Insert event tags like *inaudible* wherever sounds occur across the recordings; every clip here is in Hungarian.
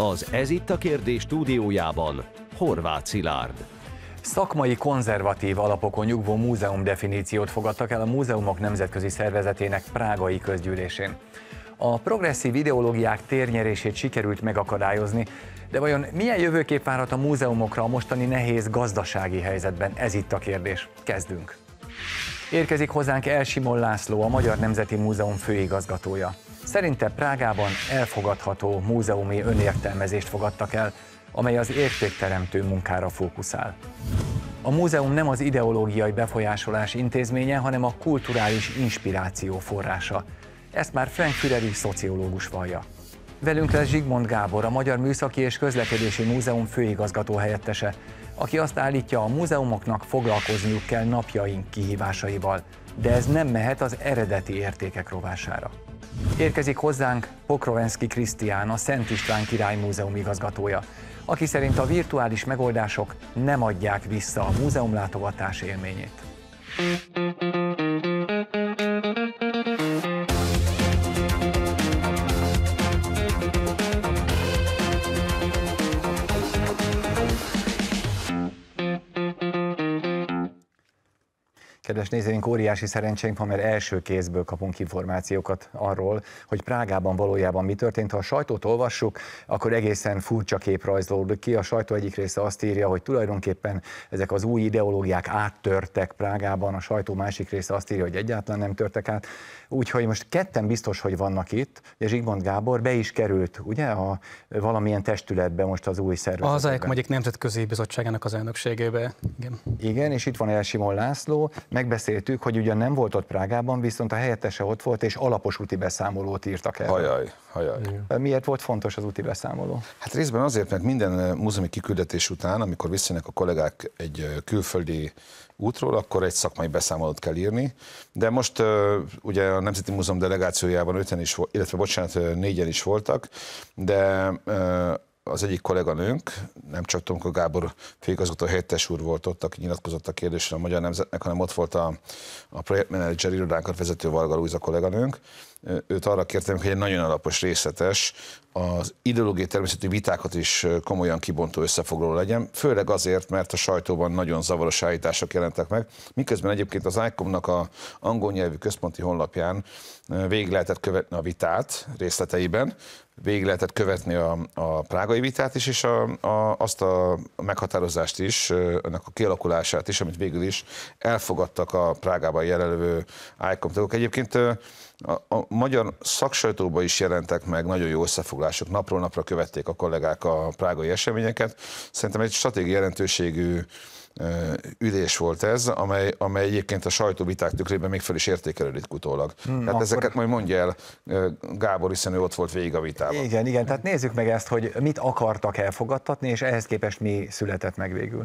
Az Ez itt a kérdés stúdiójában Horváth Szilárd. Szakmai konzervatív alapokon nyugvó múzeum definíciót fogadtak el a Múzeumok Nemzetközi Szervezetének prágai közgyűlésén. A progresszív ideológiák térnyerését sikerült megakadályozni, de vajon milyen jövőkép várhat a múzeumokra a mostani nehéz gazdasági helyzetben? Ez itt a kérdés. Kezdünk! Érkezik hozzánk Elsimon László, a Magyar Nemzeti Múzeum főigazgatója. Szerinte Prágában elfogadható múzeumi önértelmezést fogadtak el, amely az értékteremtő munkára fókuszál. A múzeum nem az ideológiai befolyásolás intézménye, hanem a kulturális inspiráció forrása. Ezt már Frank Füreri szociológus vallja. Velünk lesz Zsigmond Gábor, a Magyar Műszaki és Közlekedési Múzeum főigazgató helyettese, aki azt állítja, a múzeumoknak foglalkozniuk kell napjaink kihívásaival, de ez nem mehet az eredeti értékek rovására. Érkezik hozzánk Pokrovenszki Krisztián, a Szent István Király Múzeum igazgatója, aki szerint a virtuális megoldások nem adják vissza a múzeumlátogatás élményét. Kedves nézőink, óriási szerencsénk van, mert első kézből kapunk információkat arról, hogy Prágában valójában mi történt. Ha a sajtót olvassuk, akkor egészen furcsa kép rajzolódik ki. A sajtó egyik része azt írja, hogy tulajdonképpen ezek az új ideológiák áttörtek Prágában, a sajtó másik része azt írja, hogy egyáltalán nem törtek át. Úgyhogy most ketten biztos, hogy vannak itt. És Zsigmond Gábor be is került, ugye, a valamilyen testületbe most az új szervezetben. Az egyik Nemzetközi Bizottságának az elnökségébe. Igen. Igen, és itt van Elsimon László, megbeszéltük, hogy ugyan nem volt ott Prágában, viszont a helyettese ott volt, és alapos úti beszámolót írtak el. Hajaj, hajaj. Miért volt fontos az úti beszámoló? Hát részben azért, mert minden eh, múzeumi kiküldetés után, amikor visszajönnek a kollégák egy eh, külföldi útról, akkor egy szakmai beszámolót kell írni. De most eh, ugye a Nemzeti Múzeum delegációjában öten is, illetve bocsánat, négyen is voltak, de az egyik kolléganőnk, nem csak Tomko Gábor főigazgató helyettes úr volt ott, aki nyilatkozott a kérdésre a Magyar Nemzetnek, hanem ott volt a, a projektmenedzser irodánkat vezető Varga Luisa kolléganőnk. Őt arra kértem, hogy egy nagyon alapos, részletes, az ideológiai természetű vitákat is komolyan kibontó összefoglaló legyen, főleg azért, mert a sajtóban nagyon zavaros állítások jelentek meg, miközben egyébként az ICOM-nak a angol nyelvű központi honlapján végig lehetett követni a vitát részleteiben, végig lehetett követni a, a prágai vitát is, és a, a, azt a meghatározást is, annak a kialakulását is, amit végül is elfogadtak a Prágában jelenlő ICOM tagok. Egyébként a, a magyar szaksajtóban is jelentek meg nagyon jó összefoglások, napról napra követték a kollégák a prágai eseményeket. Szerintem egy stratégiai jelentőségű ülés volt ez, amely, amely egyébként a sajtóviták tükrében még fel is értékelődik utólag. Hmm, tehát akkor... ezeket majd mondja el Gábor, hiszen ő ott volt végig a vitában. Igen, igen, tehát nézzük meg ezt, hogy mit akartak elfogadtatni, és ehhez képest mi született meg végül.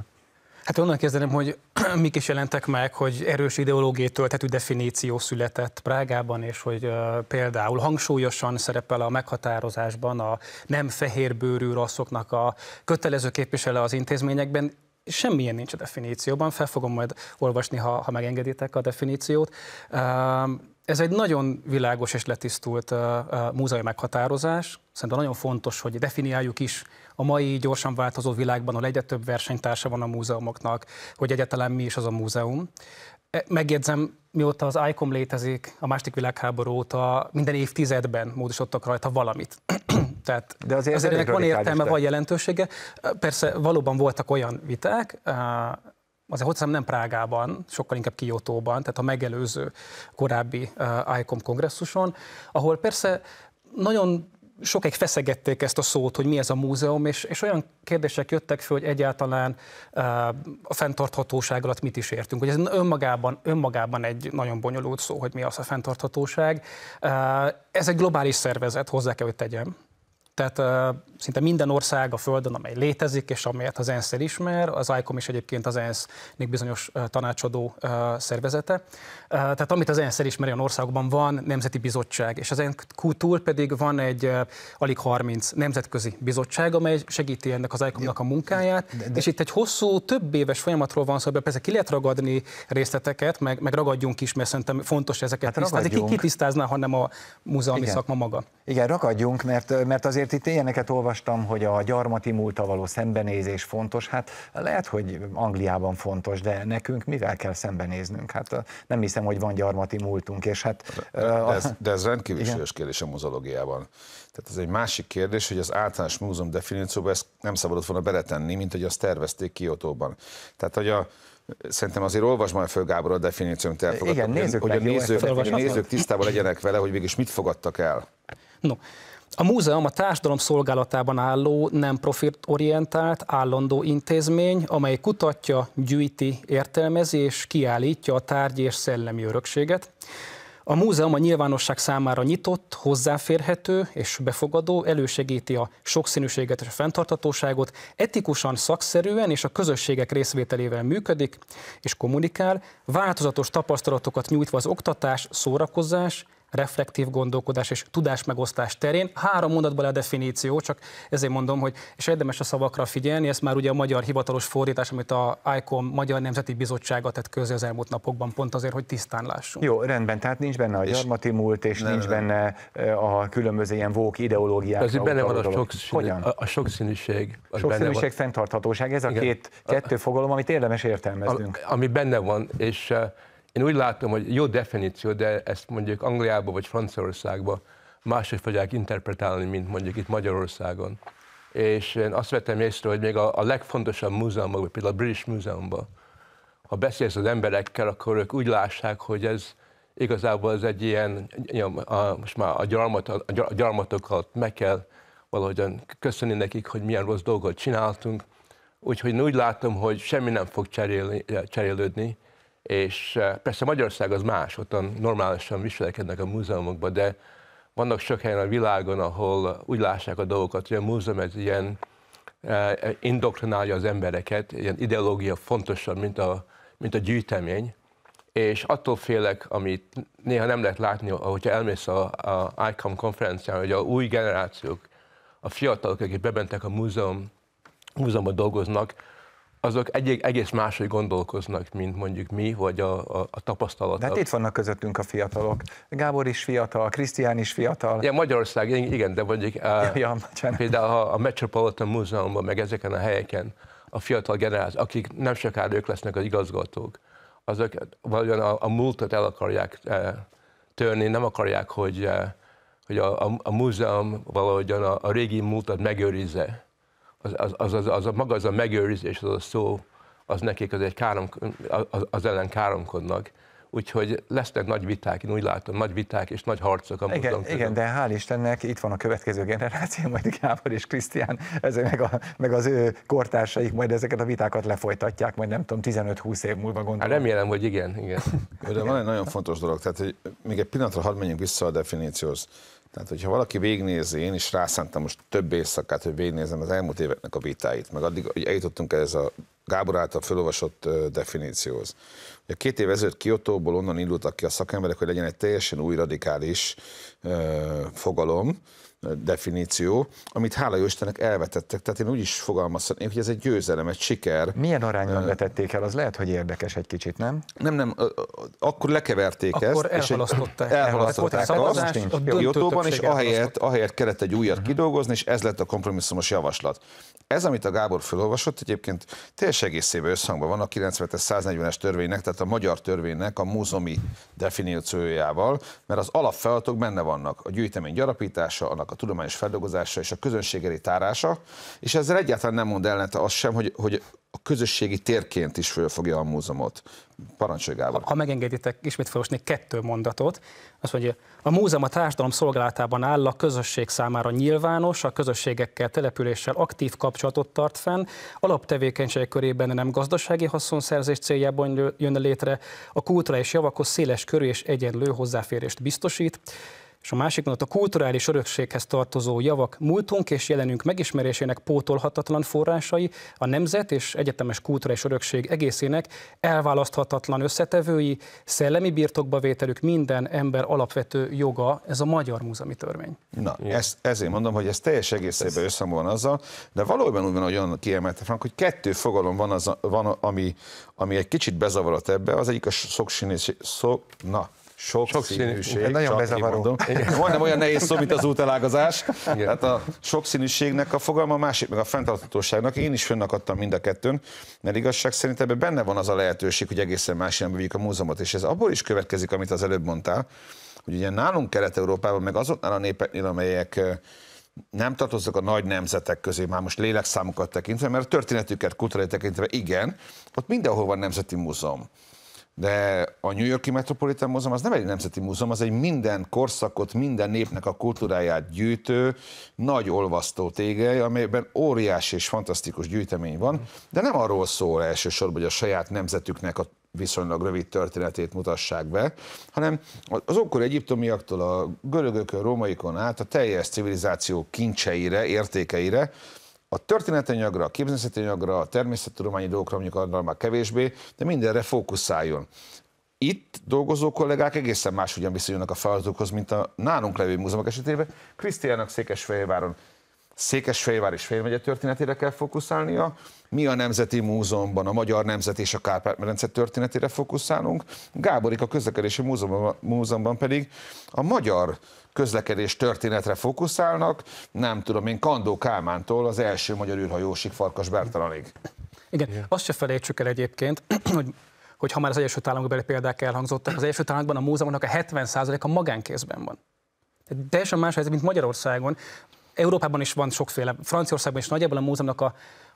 Hát onnan kezdenem, hogy *clears throat* mik is jelentek meg, hogy erős ideológiai töltetű definíció született Prágában, és hogy uh, például hangsúlyosan szerepel a meghatározásban a nem fehérbőrű rasszoknak a kötelező képvisele az intézményekben, semmilyen nincs a definícióban, fel fogom majd olvasni, ha, ha megengeditek a definíciót. Ez egy nagyon világos és letisztult múzeumi meghatározás. Szerintem nagyon fontos, hogy definiáljuk is a mai gyorsan változó világban, ahol egyre több versenytársa van a múzeumoknak, hogy egyáltalán mi is az a múzeum. E, megjegyzem, mióta az ICOM létezik, a második világháború óta minden évtizedben módosítottak rajta valamit. Tehát De azért, azért ennek van értelme, van jelentősége. Persze valóban voltak olyan viták, azért hozzám nem Prágában, sokkal inkább Kiotóban, tehát a megelőző korábbi ICOM kongresszuson, ahol persze nagyon sokáig feszegették ezt a szót, hogy mi ez a múzeum, és, és olyan kérdések jöttek föl, hogy egyáltalán uh, a fenntarthatóság alatt mit is értünk. Hogy ez önmagában, önmagában egy nagyon bonyolult szó, hogy mi az a fenntarthatóság. Uh, ez egy globális szervezet, hozzá kell, hogy tegyem. Tehát uh, szinte minden ország a Földön, amely létezik, és amelyet az ENSZ elismer, az ICOM is egyébként az ENSZ-nek bizonyos uh, tanácsadó uh, szervezete. Uh, tehát amit az ENSZ elismer, olyan országokban van nemzeti bizottság, és az NQ túl pedig van egy uh, alig 30 nemzetközi bizottság, amely segíti ennek az icom a munkáját, de, de, és itt egy hosszú, több éves folyamatról van szó, szóval persze ki lehet ragadni részleteket, meg, meg ragadjunk is, mert szerintem fontos ezeket hát tisztázni. Ki, ki tisztázná, hanem a múzeumi Igen. szakma maga. Igen, ragadjunk, mert, mert azért azért itt ilyeneket olvastam, hogy a gyarmati múlta való szembenézés fontos. Hát lehet, hogy Angliában fontos, de nekünk mivel kell szembenéznünk? Hát nem hiszem, hogy van gyarmati múltunk. És hát, de, de, ez, de ez rendkívül igen. súlyos kérdés a muzológiában. Tehát ez egy másik kérdés, hogy az általános múzeum definícióba ezt nem szabadott volna beletenni, mint hogy azt tervezték Kiotóban. Tehát, hogy a, Szerintem azért olvasd majd föl Gábor a definíciót, elfogadtak, Igen, hogy, hogy, hogy a nézők, nézők tisztában legyenek vele, hogy mégis mit fogadtak el. No, a múzeum a társadalom szolgálatában álló, nem profitorientált, állandó intézmény, amely kutatja, gyűjti, értelmezi és kiállítja a tárgy és szellemi örökséget. A múzeum a nyilvánosság számára nyitott, hozzáférhető és befogadó, elősegíti a sokszínűséget és a fenntartatóságot, etikusan, szakszerűen és a közösségek részvételével működik és kommunikál, változatos tapasztalatokat nyújtva az oktatás, szórakozás, reflektív gondolkodás és tudásmegosztás terén. Három mondatban a definíció, csak ezért mondom, hogy és érdemes a szavakra figyelni, ez már ugye a magyar hivatalos fordítás, amit a ICOM Magyar Nemzeti Bizottsága tett közé az elmúlt napokban, pont azért, hogy tisztán lássunk. Jó, rendben, tehát nincs benne a gyarmati múlt, és ne, nincs ne. benne eh, a különböző ilyen vók ideológiák. Ez benne van a, sokszínű, a, a sokszínűség. A sokszínűség, fenntarthatóság, ez a Igen. két, kettő fogalom, amit érdemes értelmeznünk. A, ami benne van, és eh, én úgy látom, hogy jó definíció, de ezt mondjuk Angliába vagy Franciaországba máshogy fogják interpretálni, mint mondjuk itt Magyarországon. És én azt vettem észre, hogy még a, a legfontosabb múzeumokban, például a British Múzeumban, ha beszélsz az emberekkel, akkor ők úgy lássák, hogy ez igazából az egy ilyen, a, most már a, gyarmat, a gyarmatokat meg kell valahogyan köszönni nekik, hogy milyen rossz dolgot csináltunk. Úgyhogy én úgy látom, hogy semmi nem fog cserélni, cserélődni, és eh, persze Magyarország az más, ott normálisan viselkednek a múzeumokban, de vannak sok helyen a világon, ahol úgy lássák a dolgokat, hogy a múzeum egy ilyen eh, eh, indoktrinálja az embereket, ilyen ideológia fontosabb, mint a, mint a gyűjtemény, és attól félek, amit néha nem lehet látni, ahogyha elmész a, a ICOM konferencián, hogy a új generációk, a fiatalok, akik bebentek a múzeum, múzeumban dolgoznak, azok egy, egész máshogy gondolkoznak, mint mondjuk mi, vagy a, a, a tapasztalat. De hát itt vannak közöttünk a fiatalok. Gábor is fiatal, Krisztián is fiatal. Ja, Magyarország, igen, de mondjuk *laughs* ja, ja, például a, a Metropolitan Múzeumban, meg ezeken a helyeken a fiatal generáció, akik nem sokára ők lesznek az igazgatók, azok valójában a, a múltat el akarják e, törni, nem akarják, hogy, e, hogy a, a, a múzeum valahogyan a, a régi múltat megőrizze az, az, az, az, az a maga az a megőrzés, az a szó, az nekik az egy károm, az, az ellen káromkodnak úgyhogy lesznek nagy viták, én úgy látom, nagy viták és nagy harcok a igen, mozgalom igen, de hál' Istennek itt van a következő generáció, majd Gábor és Krisztián, ezek meg, a, meg az ő kortársaik majd ezeket a vitákat lefolytatják, majd nem tudom, 15-20 év múlva gondolom. Hát remélem, hogy igen, igen. *laughs* De van egy nagyon fontos dolog, tehát hogy még egy pillanatra hadd menjünk vissza a definícióhoz. Tehát, hogyha valaki végnézi, én is rászántam most több éjszakát, hogy végnézem az elmúlt éveknek a vitáit, meg addig, hogy eljutottunk ez a Gábor által felolvasott definícióhoz. A két év ezelőtt Kiotóból onnan indultak ki a szakemberek, hogy legyen egy teljesen új radikális ö, fogalom, definíció, amit hála jó Istennek elvetettek. Tehát én úgy is fogalmazhatnék, hogy ez egy győzelem, egy siker. Milyen arányban vetették el? Az lehet, hogy érdekes egy kicsit, nem? Nem, nem. Akkor lekeverték akkor ezt. Akkor elhalasztották. elhalasztották, a azt. A Jotóban, és ahelyett, ahelyett kellett egy újat uh-huh. kidolgozni, és ez lett a kompromisszumos javaslat. Ez, amit a Gábor felolvasott, egyébként teljes egészében összhangban van a 90-es 140-es törvénynek, tehát a magyar törvénynek a múzomi definíciójával, mert az alapfeladatok benne vannak. A gyűjtemény gyarapítása, annak a tudományos feldolgozása és a közönség elé tárása, és ezzel egyáltalán nem mond ellent az sem, hogy, hogy a közösségi térként is fölfogja a múzeumot. Parancsolj ha, Ha megengeditek, ismét felosnék kettő mondatot. Az, hogy a múzeum a társadalom szolgálatában áll, a közösség számára nyilvános, a közösségekkel, településsel aktív kapcsolatot tart fenn, alaptevékenység körében nem gazdasági haszonszerzés céljában jön létre, a kultúra és javakhoz széles körű és egyenlő hozzáférést biztosít, és a másik mondat a kulturális örökséghez tartozó javak múltunk és jelenünk megismerésének pótolhatatlan forrásai, a nemzet és egyetemes kulturális örökség egészének elválaszthatatlan összetevői, szellemi birtokba vételük minden ember alapvető joga, ez a Magyar Múzeumi Törvény. Na, ezt, ezért mondom, hogy ez teljes egészében összhangban azzal, de valóban úgy van, hogy olyan kiemelte Frank, hogy kettő fogalom van, az, van ami, ami egy kicsit bezavarat ebbe, az egyik a szoksinés, szok, na, sok, sok színűség. Ez hát nagyon bezavaró. Majdnem olyan nehéz szó, mint az útelágazás. Hát a sokszínűségnek a fogalma másik, meg a fenntarthatóságnak. Én is fönnakadtam mind a kettőn, mert igazság szerint ebben benne van az a lehetőség, hogy egészen más irányba a múzeumot. És ez abból is következik, amit az előbb mondtál, hogy ugye nálunk Kelet-Európában, meg azoknál a népeknél, amelyek nem tartoznak a nagy nemzetek közé, már most lélekszámokat tekintve, mert a történetüket, kultúráját tekintve igen, ott mindenhol van nemzeti múzeum. De a New Yorki Metropolitan Múzeum az nem egy nemzeti múzeum, az egy minden korszakot, minden népnek a kultúráját gyűjtő, nagy olvasztó tégely, amelyben óriási és fantasztikus gyűjtemény van, de nem arról szól elsősorban, hogy a saját nemzetüknek a viszonylag rövid történetét mutassák be, hanem az okkor egyiptomiaktól a görögökön, rómaikon át a teljes civilizáció kincseire, értékeire, a történetanyagra, a anyagra, a természettudományi dolgokra mondjuk arra már kevésbé, de mindenre fókuszáljon. Itt dolgozó kollégák egészen máshogyan viszonyulnak a feladatokhoz, mint a nálunk levő múzeumok esetében. Krisztiának Székesfehérváron Székesfehérvár és Fehérmegye történetére kell fókuszálnia, mi a Nemzeti Múzeumban a Magyar Nemzet és a Kárpát-medence történetére fókuszálunk, Gáborik a Közlekedési múzeumban, pedig a magyar közlekedés történetre fókuszálnak, nem tudom én, Kandó Kálmántól az első magyar űrhajósig Farkas Bertalanig. Igen, Igen, azt se felejtsük el egyébként, *clears throat* hogy hogy ha már az Egyesült Államokbeli példák elhangzottak, az Egyesült Államokban a múzeumoknak a 70%-a magánkézben van. Tehát teljesen más helyzet, mint Magyarországon. Európában is van sokféle, Franciaországban is nagyjából a múzeumnak a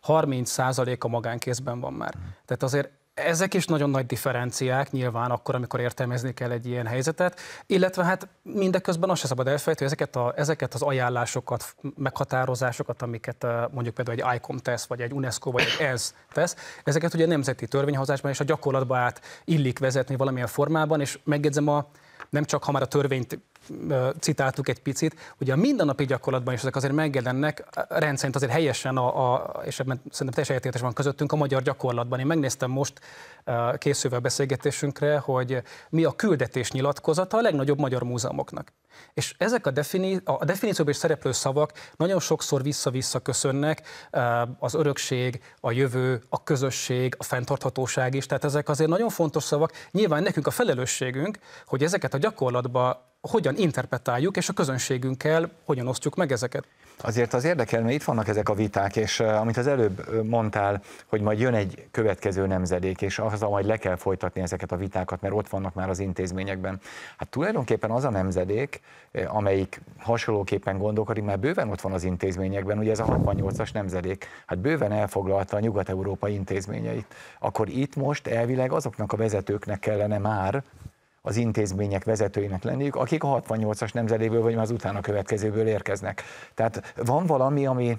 30%-a magánkézben van már. Mhm. Tehát azért ezek is nagyon nagy differenciák nyilván akkor, amikor értelmezni kell egy ilyen helyzetet, illetve hát mindeközben azt se szabad elfelejteni, hogy ezeket, a, ezeket az ajánlásokat, meghatározásokat, amiket mondjuk például egy ICOM tesz, vagy egy UNESCO, vagy egy ENSZ tesz, ezeket ugye nemzeti törvényhozásban és a gyakorlatba át illik vezetni valamilyen formában, és megjegyzem a, nem csak ha már a törvényt citáltuk egy picit, hogy a mindennapi gyakorlatban is ezek azért megjelennek, rendszerint azért helyesen, a, a, és ebben szerintem teljesen egyetértés van közöttünk, a magyar gyakorlatban. Én megnéztem most készülve a beszélgetésünkre, hogy mi a küldetés nyilatkozata a legnagyobb magyar múzeumoknak. És ezek a, defini- a definícióban is szereplő szavak nagyon sokszor vissza-vissza köszönnek, az örökség, a jövő, a közösség, a fenntarthatóság is, tehát ezek azért nagyon fontos szavak. Nyilván nekünk a felelősségünk, hogy ezeket a gyakorlatba hogyan interpretáljuk, és a közönségünkkel hogyan osztjuk meg ezeket. Azért az érdekel, mert itt vannak ezek a viták, és amit az előbb mondtál, hogy majd jön egy következő nemzedék, és azzal majd le kell folytatni ezeket a vitákat, mert ott vannak már az intézményekben. Hát tulajdonképpen az a nemzedék, amelyik hasonlóképpen gondolkodik, már bőven ott van az intézményekben, ugye ez a 68-as nemzedék, hát bőven elfoglalta a nyugat-európai intézményeit. Akkor itt most elvileg azoknak a vezetőknek kellene már, az intézmények vezetőinek lenniük, akik a 68-as nemzedéből vagy az utána következőből érkeznek. Tehát van valami, ami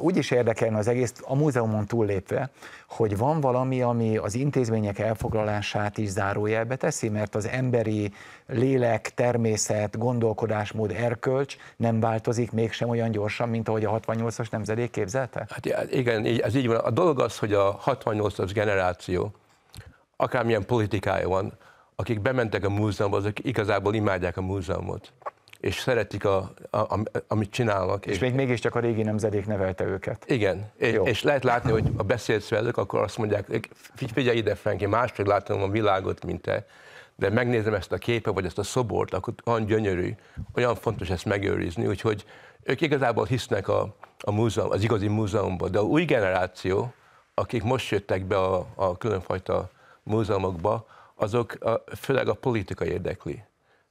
úgy is érdekelne az egész a múzeumon túllépve, hogy van valami, ami az intézmények elfoglalását is zárójelbe teszi, mert az emberi lélek, természet, gondolkodásmód, erkölcs nem változik mégsem olyan gyorsan, mint ahogy a 68-as nemzedék képzelte? Hát igen, ez így van. A dolog az, hogy a 68-as generáció, akármilyen politikája van, akik bementek a múzeumba, azok igazából imádják a múzeumot, és szeretik, a, a, a, amit csinálnak. És, és még mégiscsak a régi nemzedék nevelte őket. Igen, és, és lehet látni, hogy a beszélsz velük, akkor azt mondják, figyelj ide, Frank, én látom a világot, mint te, de megnézem ezt a képet, vagy ezt a szobort, akkor olyan gyönyörű, olyan fontos ezt megőrizni, úgyhogy ők igazából hisznek a, a múzeum, az igazi múzeumba de a új generáció, akik most jöttek be a, a különfajta múzeumokba, azok a, főleg a politika érdekli.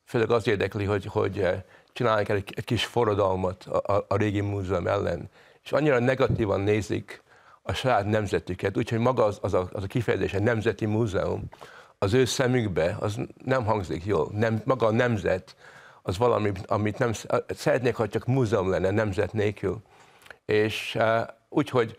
Főleg az érdekli, hogy, hogy eh, csinálják egy, egy kis forradalmat a, a, a régi múzeum ellen. És annyira negatívan nézik a saját nemzetüket, úgyhogy maga az, az, a, az a kifejezés, a nemzeti múzeum, az ő szemükbe, az nem hangzik jól. Nem, maga a nemzet, az valami, amit nem szeretnék, ha csak múzeum lenne nemzet nélkül. És uh, úgyhogy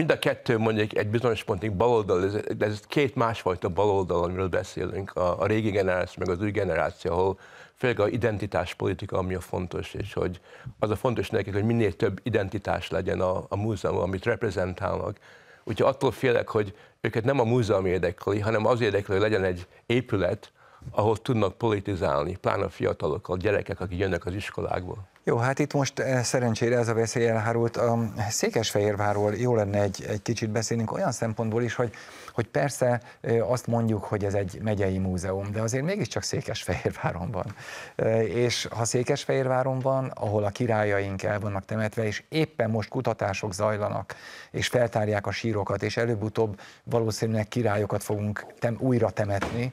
mind a kettő mondjuk egy bizonyos pontig baloldal, ez, ez két másfajta baloldal, amiről beszélünk, a, a régi generáció, meg az új generáció, ahol főleg a identitáspolitika, ami a fontos, és hogy az a fontos nekik, hogy minél több identitás legyen a, a múzeum, amit reprezentálnak. Úgyhogy attól félek, hogy őket nem a múzeum érdekli, hanem az érdekli, hogy legyen egy épület, ahol tudnak politizálni, pláne a fiatalokkal, gyerekek, akik jönnek az iskolákból. Jó, hát itt most eh, szerencsére ez a veszély elhárult. A Székesfehérvárról jó lenne egy, egy kicsit beszélnünk olyan szempontból is, hogy, hogy persze eh, azt mondjuk, hogy ez egy megyei múzeum, de azért mégiscsak Székesfehérváron van. Eh, és ha Székesfehérváron van, ahol a királyaink el vannak temetve, és éppen most kutatások zajlanak, és feltárják a sírokat, és előbb-utóbb valószínűleg királyokat fogunk tem, újra temetni,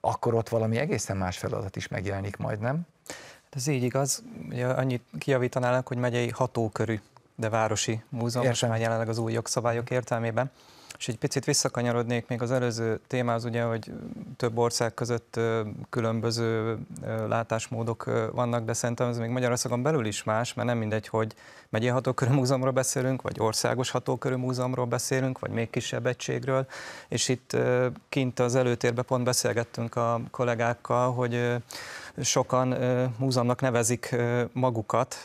akkor ott valami egészen más feladat is megjelenik majd, nem? Ez így igaz, ugye annyit kiavítanának, hogy megyei hatókörű, de városi múzeum, most már jelenleg az új jogszabályok értelmében. És egy picit visszakanyarodnék még az előző témához, ugye, hogy több ország között különböző látásmódok vannak, de szerintem ez még Magyarországon belül is más, mert nem mindegy, hogy megyei hatókörű múzeumról beszélünk, vagy országos hatókörű múzeumról beszélünk, vagy még kisebb egységről. És itt kint az előtérbe pont beszélgettünk a kollégákkal, hogy sokan múzeumnak nevezik magukat,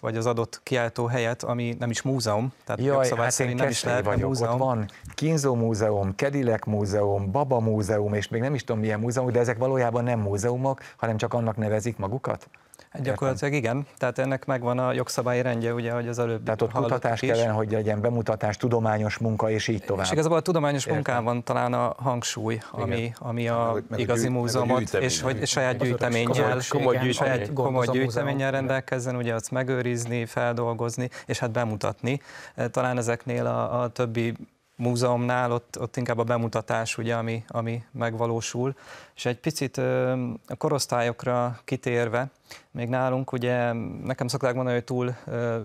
vagy az adott kiáltó helyet, ami nem is múzeum, tehát Jaj, jogszabály hát szerint nem is lehet vagyok. múzeum. Ott van Kínzó Múzeum, Kedilek Múzeum, Baba Múzeum, és még nem is tudom milyen múzeum, de ezek valójában nem múzeumok, hanem csak annak nevezik magukat? Hát gyakorlatilag igen, tehát ennek megvan a jogszabályi rendje, ugye, hogy az előbb Tehát ott kutatás is. kellene, hogy legyen bemutatás, tudományos munka, és így tovább. És igazából a tudományos értem. munkán van talán a hangsúly, ami, ami a meg, szóval, meg igazi gyűjt, múzeumot, a és hogy saját gyűjteménnyel, komoly, saját komoly gyűjteménnyel rendelkezzen, ugye azt megőrizni, feldolgozni, és hát bemutatni. Talán ezeknél a, a többi múzeumnál, ott, ott inkább a bemutatás, ugye, ami, ami megvalósul. És egy picit a korosztályokra kitérve, még nálunk ugye nekem szokták mondani, hogy túl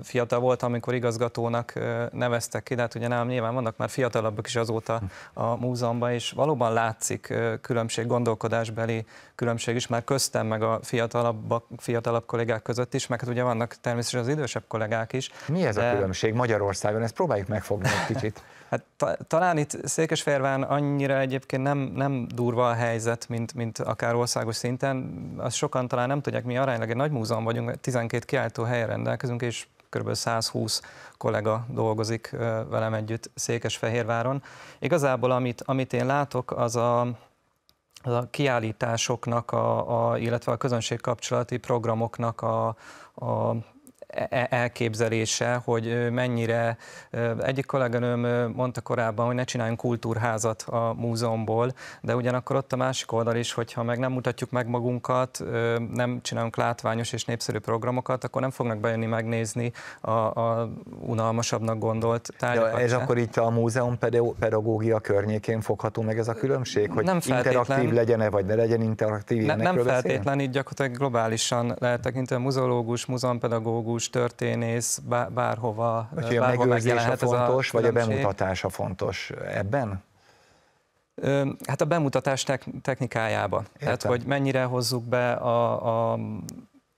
fiatal volt, amikor igazgatónak neveztek ki, de hát ugye nálam nyilván vannak már fiatalabbak is azóta a múzeumban, és valóban látszik különbség, gondolkodásbeli különbség is már köztem, meg a fiatalabb fiatalabb kollégák között is, meg hát ugye vannak természetesen az idősebb kollégák is. Mi ez de... a különbség Magyarországon? Ezt próbáljuk megfogni egy kicsit. *laughs* Hát ta, talán itt Székesfehérván annyira egyébként nem, nem durva a helyzet, mint, mint akár országos szinten. Az sokan talán nem tudják, mi aránylag egy nagy múzeum vagyunk, 12 kiáltó helyen rendelkezünk, és kb. 120 kollega dolgozik velem együtt Székesfehérváron. Igazából amit, amit én látok, az a, az a kiállításoknak, a, a, illetve a közönség kapcsolati programoknak a, a E-, e-, elképzelése, hogy mennyire egyik kolléganőm mondta korábban, hogy ne csináljunk kultúrházat a múzeumból, de ugyanakkor ott a másik oldal is, hogyha meg nem mutatjuk meg magunkat, nem csinálunk látványos és népszerű programokat, akkor nem fognak bejönni megnézni a, a unalmasabbnak gondolt tárgyakat. De és se. akkor itt a múzeum pedagógia környékén fogható meg ez a különbség, hogy nem interaktív legyen-e, vagy ne legyen interaktív? Ne, nem feltétlenül, itt gyakorlatilag globálisan lehet tekinteni, muzeológus, muzeumpedagógus, pszichológus, történész, bárhova, Úgyhogy bárhova a megjelenhet a fontos, vagy a bemutatása fontos ebben? Hát a bemutatás technikájába. Értem. Tehát, hogy mennyire hozzuk be a, a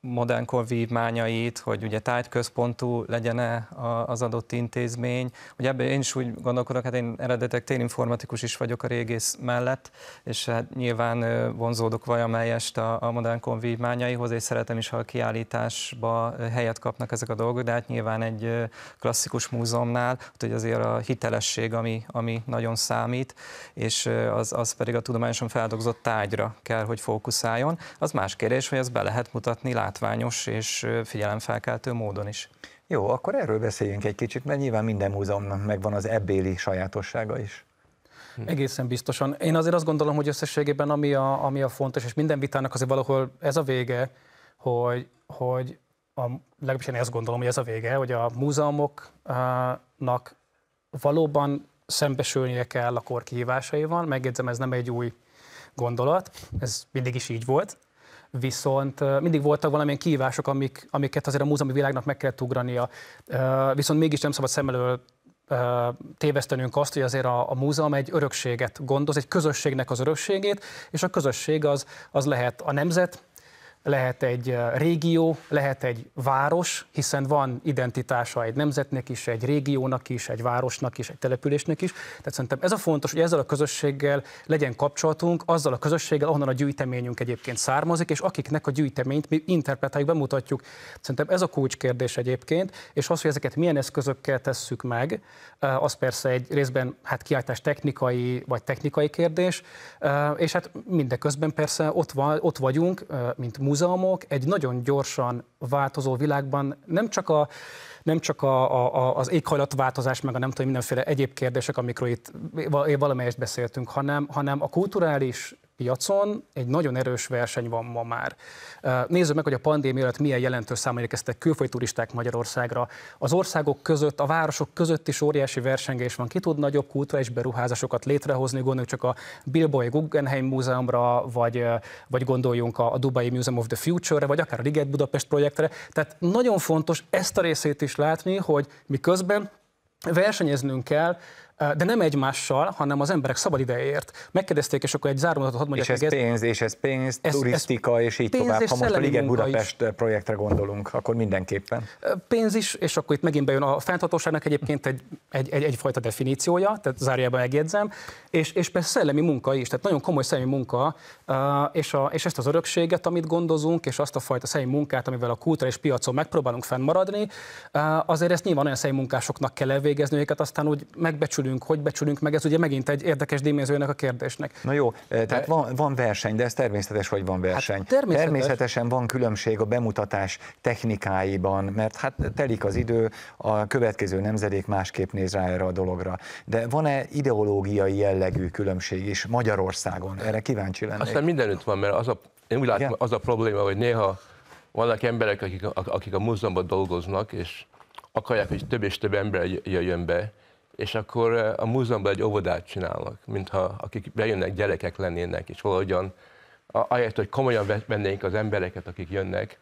modernkor vívmányait, hogy ugye tárgyközpontú legyen-e az adott intézmény. Ugye ebben én is úgy gondolkodok, hát én eredetek térinformatikus is vagyok a régész mellett, és hát nyilván vonzódok valamelyest a, a modernkor vívmányaihoz, és szeretem is, ha a kiállításba helyet kapnak ezek a dolgok, de hát nyilván egy klasszikus múzeumnál, ott ugye azért a hitelesség, ami, ami nagyon számít, és az, az pedig a tudományosan feldolgozott tájra kell, hogy fókuszáljon. Az más kérdés, hogy ezt be lehet mutatni, látható látványos és figyelemfelkeltő módon is. Jó, akkor erről beszéljünk egy kicsit, mert nyilván minden múzeumnak megvan az ebbéli sajátossága is. Hm. Egészen biztosan. Én azért azt gondolom, hogy összességében ami a, ami a fontos, és minden vitának azért valahol ez a vége, hogy, hogy a, legalábbis én ezt gondolom, hogy ez a vége, hogy a múzeumoknak valóban szembesülnie kell a kor kihívásaival. Megjegyzem, ez nem egy új gondolat, ez mindig is így volt viszont mindig voltak valamilyen kihívások, amik, amiket azért a múzeumi világnak meg kellett ugrania. Viszont mégis nem szabad szem elől tévesztenünk azt, hogy azért a, a múzeum egy örökséget gondoz, egy közösségnek az örökségét, és a közösség az, az lehet a nemzet, lehet egy eh, régió, lehet egy város, hiszen van identitása egy nemzetnek is, egy régiónak is, egy városnak is, egy településnek is. Tehát szerintem ez a fontos, hogy ezzel a közösséggel legyen kapcsolatunk, azzal a közösséggel, ahonnan a gyűjteményünk egyébként származik, és akiknek a gyűjteményt mi interpretáljuk, bemutatjuk. Szerintem ez a kulcskérdés egyébként, és az, hogy ezeket milyen eszközökkel tesszük meg, eh, az persze egy részben hát kiáltás technikai vagy technikai kérdés, eh, és hát mindeközben persze ott, van, ott vagyunk, mint múzeumok egy nagyon gyorsan változó világban nem csak a nem csak a, a, az éghajlatváltozás, meg a nem tudom, mindenféle egyéb kérdések, amikről itt valamelyest beszéltünk, hanem, hanem a kulturális piacon egy nagyon erős verseny van ma már. Nézzük meg, hogy a pandémia alatt milyen jelentős számú érkeztek külföldi turisták Magyarországra. Az országok között, a városok között is óriási versengés van. Ki tud nagyobb kulturális beruházásokat létrehozni, gondoljunk csak a Bilbao Guggenheim Múzeumra, vagy, vagy gondoljunk a, Dubai Museum of the Future-re, vagy akár a Liget Budapest projektre. Tehát nagyon fontos ezt a részét is látni, hogy mi közben versenyeznünk kell de nem egymással, hanem az emberek szabad idejéért. Megkérdezték, és akkor egy zárulatot hadd mondjak. És ez eget. pénz, és ez pénz, ez, turisztika, ez és így pénz tovább. És ha most a Liget Budapest is. projektre gondolunk, akkor mindenképpen. Pénz is, és akkor itt megint bejön a fenntartóságnak egyébként egy, egy, egy, egyfajta definíciója, tehát zárjában megjegyzem, és, és persze szellemi munka is, tehát nagyon komoly szellemi munka, és, a, és ezt az örökséget, amit gondozunk, és azt a fajta szellemi munkát, amivel a és piacon megpróbálunk fennmaradni, azért ezt nyilván olyan szellemi munkásoknak kell elvégezni, őket aztán úgy megbecsülünk kezelünk, hogy becsülünk meg, ez ugye megint egy érdekes dimenziójának a kérdésnek. Na jó, tehát van, van verseny, de ez természetes, hogy van hát verseny. Hát természetes. Természetesen van különbség a bemutatás technikáiban, mert hát telik az idő, a következő nemzedék másképp néz rá erre a dologra. De van-e ideológiai jellegű különbség is Magyarországon? Erre kíváncsi lennék. Aztán mindenütt van, mert az a, én úgy látom, az a probléma, hogy néha vannak emberek, akik, akik a múzeumban dolgoznak, és akarják, hogy több és több ember jöjjön be, és akkor a múzeumban egy óvodát csinálnak, mintha akik bejönnek, gyerekek lennének, és valahogyan, ahelyett, hogy komolyan vennénk az embereket, akik jönnek,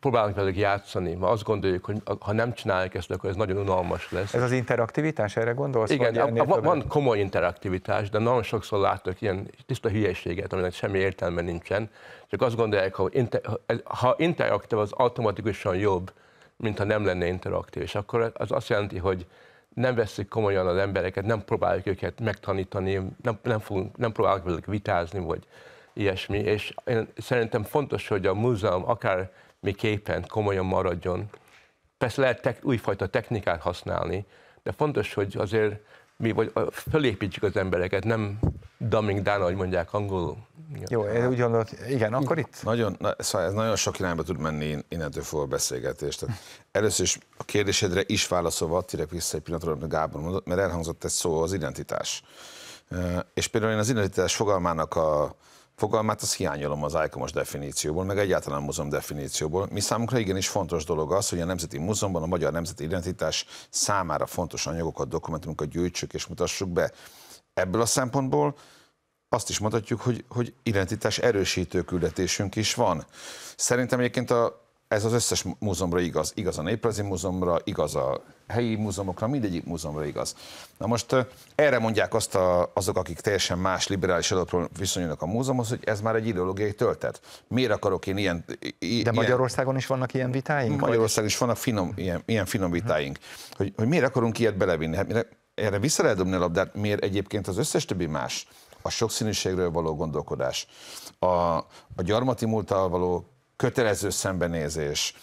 próbálunk velük játszani, mert azt gondoljuk, hogy ha nem csinálják ezt, akkor ez nagyon unalmas lesz. Ez az interaktivitás, erre gondolsz? Igen, a, a, van komoly interaktivitás, de nagyon sokszor látok ilyen tiszta hülyeséget, aminek semmi értelme nincsen, csak azt gondolják, hogy inter, ha interaktív, az automatikusan jobb, mint ha nem lenne interaktív. És akkor az azt jelenti, hogy nem veszik komolyan az embereket, nem próbáljuk őket megtanítani, nem, nem, fogunk, nem próbáljuk velük vitázni, vagy ilyesmi. És én szerintem fontos, hogy a múzeum akár miképpen komolyan maradjon. Persze lehet tek, újfajta technikát használni, de fontos, hogy azért mi vagy fölépítsük az embereket, nem dumbing down, ahogy mondják angolul. Jó, én úgy gondolt, igen, akkor itt? Nagyon, na, szóval ez nagyon sok irányba tud menni innentől fogva a beszélgetést. Tehát először is a kérdésedre is válaszolva, térek vissza egy pillanatra, amit Gábor mondott, mert elhangzott egy szó, az identitás. És például én az identitás fogalmának a, fogalmát azt hiányolom az ICOMOS definícióból, meg egyáltalán a múzeum definícióból. Mi számunkra igenis fontos dolog az, hogy a Nemzeti Múzeumban a magyar nemzeti identitás számára fontos anyagokat, dokumentumokat gyűjtsük és mutassuk be. Ebből a szempontból azt is mondhatjuk, hogy, hogy identitás erősítő küldetésünk is van. Szerintem egyébként a ez az összes múzeumra igaz. Igaz a Néprajzi Múzeumra, igaz a helyi múzeumokra, mindegyik múzeumra igaz. Na most erre mondják azt a, azok, akik teljesen más liberális adatról viszonyulnak a múzeumhoz, hogy ez már egy ideológiai töltet. Miért akarok én ilyen... I, De ilyen... Magyarországon is vannak ilyen vitáink? Magyarországon is vannak finom, ilyen, ilyen finom vitáink. Hogy, hogy miért akarunk ilyet belevinni? Hát, erre vissza lehet dobni a labdát, miért egyébként az összes többi más? A sokszínűségről való gondolkodás, a, a gyarmati múltal való kötelező szembenézés,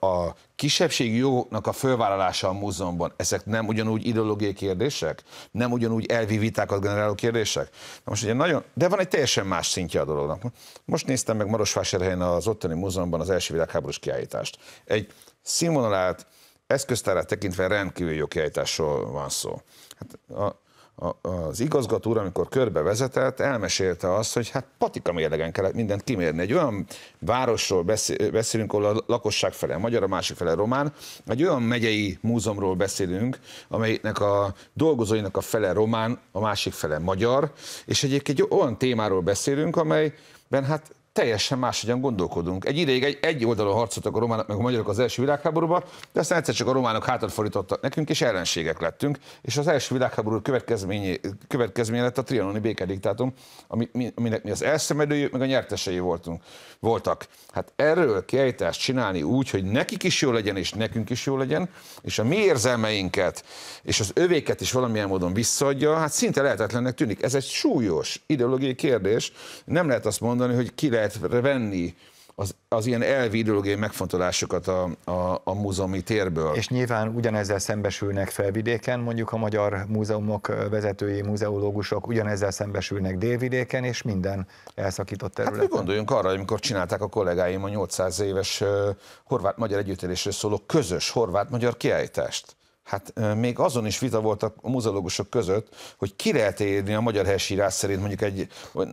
a kisebbségi jogoknak a fölvállalása a múzeumban, ezek nem ugyanúgy ideológiai kérdések? Nem ugyanúgy elvi vitákat generáló kérdések? Na most ugye nagyon, de van egy teljesen más szintje a dolognak. Most néztem meg Marosvásárhelyen az ottani múzeumban az első világháborús kiállítást. Egy színvonalát, eszköztárát tekintve rendkívül jó kiállításról van szó. Hát a az igazgató úr, amikor körbevezetett, elmesélte azt, hogy hát patika mérlegen kellett mindent kimérni. Egy olyan városról beszélünk, ahol a lakosság fele magyar, a másik fele román, egy olyan megyei múzeumról beszélünk, amelynek a dolgozóinak a fele román, a másik fele magyar, és egyébként egy olyan témáról beszélünk, amelyben hát teljesen máshogyan gondolkodunk. Egy ideig egy, egy oldalon harcoltak a románok meg a magyarok az első világháborúban, de aztán egyszer csak a románok hátat fordítottak nekünk, és ellenségek lettünk, és az első világháború következménye, következménye lett a trianoni békediktátum, ami, aminek mi az elszemedői, meg a nyertesei voltunk, voltak. Hát erről kiejtást csinálni úgy, hogy nekik is jó legyen, és nekünk is jó legyen, és a mi érzelmeinket, és az övéket is valamilyen módon visszaadja, hát szinte lehetetlennek tűnik. Ez egy súlyos ideológiai kérdés. Nem lehet azt mondani, hogy ki lehet lehet venni az, az ilyen elvi ideológiai megfontolásokat a, a, a múzeumi térből. És nyilván ugyanezzel szembesülnek felvidéken, mondjuk a magyar múzeumok vezetői, muzeológusok ugyanezzel szembesülnek délvidéken, és minden elszakított hát területen. Hát mi gondoljunk arra, amikor csinálták a kollégáim a 800 éves horvát-magyar együttélésről szóló közös horvát-magyar kiállítást. Hát még azon is vita volt a muzeológusok között, hogy ki lehet érni a magyar helysírás szerint mondjuk egy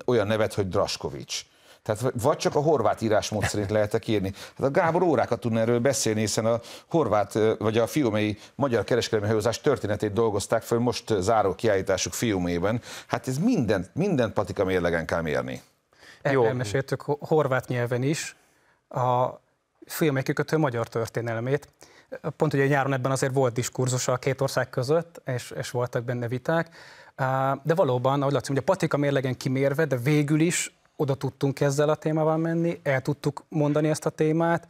olyan nevet, hogy Draskovics. Tehát vagy csak a horvát írásmód szerint lehetek írni. Hát a Gábor órákat tudna erről beszélni, hiszen a horvát vagy a fiumei magyar kereskedelmi hajózás történetét dolgozták föl most záró kiállításuk fiumében. Hát ez mindent, mindent patika mérlegen kell mérni. Jó. E-, elmeséltük horvát nyelven is a filmek kikötő magyar történelmét. Pont ugye nyáron ebben azért volt diskurzus a két ország között, és, és voltak benne viták, de valóban, ahogy látszik, hogy a patika mérlegen kimérve, de végül is oda tudtunk ezzel a témával menni, el tudtuk mondani ezt a témát,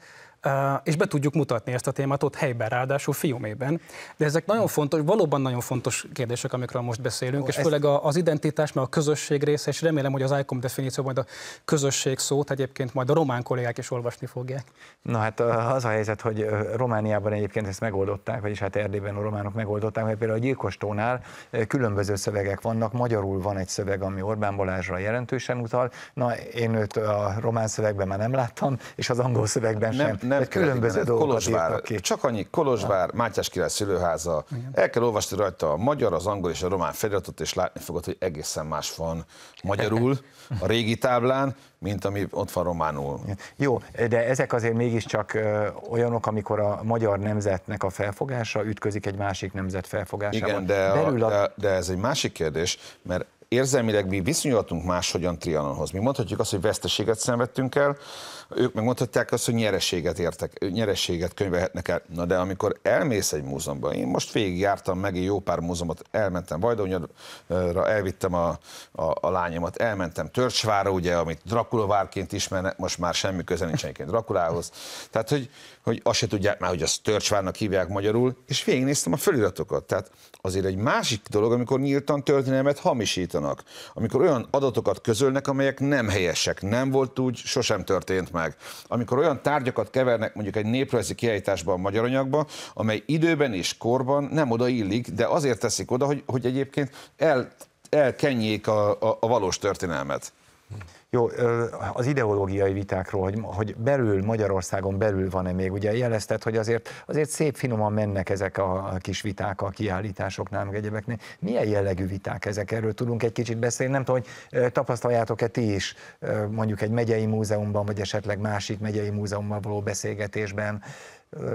és be tudjuk mutatni ezt a témát ott helyben, ráadásul fiumében. De ezek nagyon fontos, valóban nagyon fontos kérdések, amikről most beszélünk, Ó, és főleg a, az identitás, mert a közösség része, és remélem, hogy az ICOM definíció majd a közösség szót egyébként majd a román kollégák is olvasni fogják. Na hát az a helyzet, hogy Romániában egyébként ezt megoldották, vagyis hát Erdélyben a románok megoldották, mert például a gyilkostónál különböző szövegek vannak, magyarul van egy szöveg, ami Orbán Balázsra jelentősen utal, na én őt a román szövegben már nem láttam, és az angol szövegben nem, sem nem különböző Kolozsvár, ki. Csak annyi, Kolozsvár, ja. Mátyás király szülőháza. Igen. El kell olvasni rajta a magyar, az angol és a román feliratot, és látni fogod, hogy egészen más van magyarul a régi táblán, mint ami ott van románul. Jó, de ezek azért mégiscsak olyanok, amikor a magyar nemzetnek a felfogása ütközik egy másik nemzet felfogásával. Igen, de, a, a... de ez egy másik kérdés, mert érzelmileg mi viszonyulatunk máshogyan Trianonhoz. Mi mondhatjuk azt, hogy veszteséget szenvedtünk el, ők meg mondhatják azt, hogy nyereséget értek, nyereséget könyvehetnek el. Na de amikor elmész egy múzeumba, én most végigjártam meg egy jó pár múzeumot, elmentem Vajdonyra, elvittem a, a, a, lányomat, elmentem Törcsvára, ugye, amit Drakulovárként ismernek, most már semmi köze nincs egyébként Drakulához. Tehát, hogy, hogy azt se tudják már, hogy azt Törcsvárnak hívják magyarul, és végignéztem a feliratokat. Tehát Azért egy másik dolog, amikor nyíltan történelmet hamisítanak, amikor olyan adatokat közölnek, amelyek nem helyesek, nem volt úgy, sosem történt meg. Amikor olyan tárgyakat kevernek mondjuk egy néprajzi kiállításban a magyar anyagba, amely időben és korban nem oda illik, de azért teszik oda, hogy, hogy egyébként el, elkenjék a, a, a valós történelmet. Jó, az ideológiai vitákról, hogy, hogy belül, Magyarországon belül van-e még, ugye jelezted, hogy azért, azért szép finoman mennek ezek a kis viták a kiállításoknál, meg egyebeknél. Milyen jellegű viták ezek? Erről tudunk egy kicsit beszélni. Nem tudom, hogy tapasztaljátok-e ti is mondjuk egy megyei múzeumban, vagy esetleg másik megyei múzeumban való beszélgetésben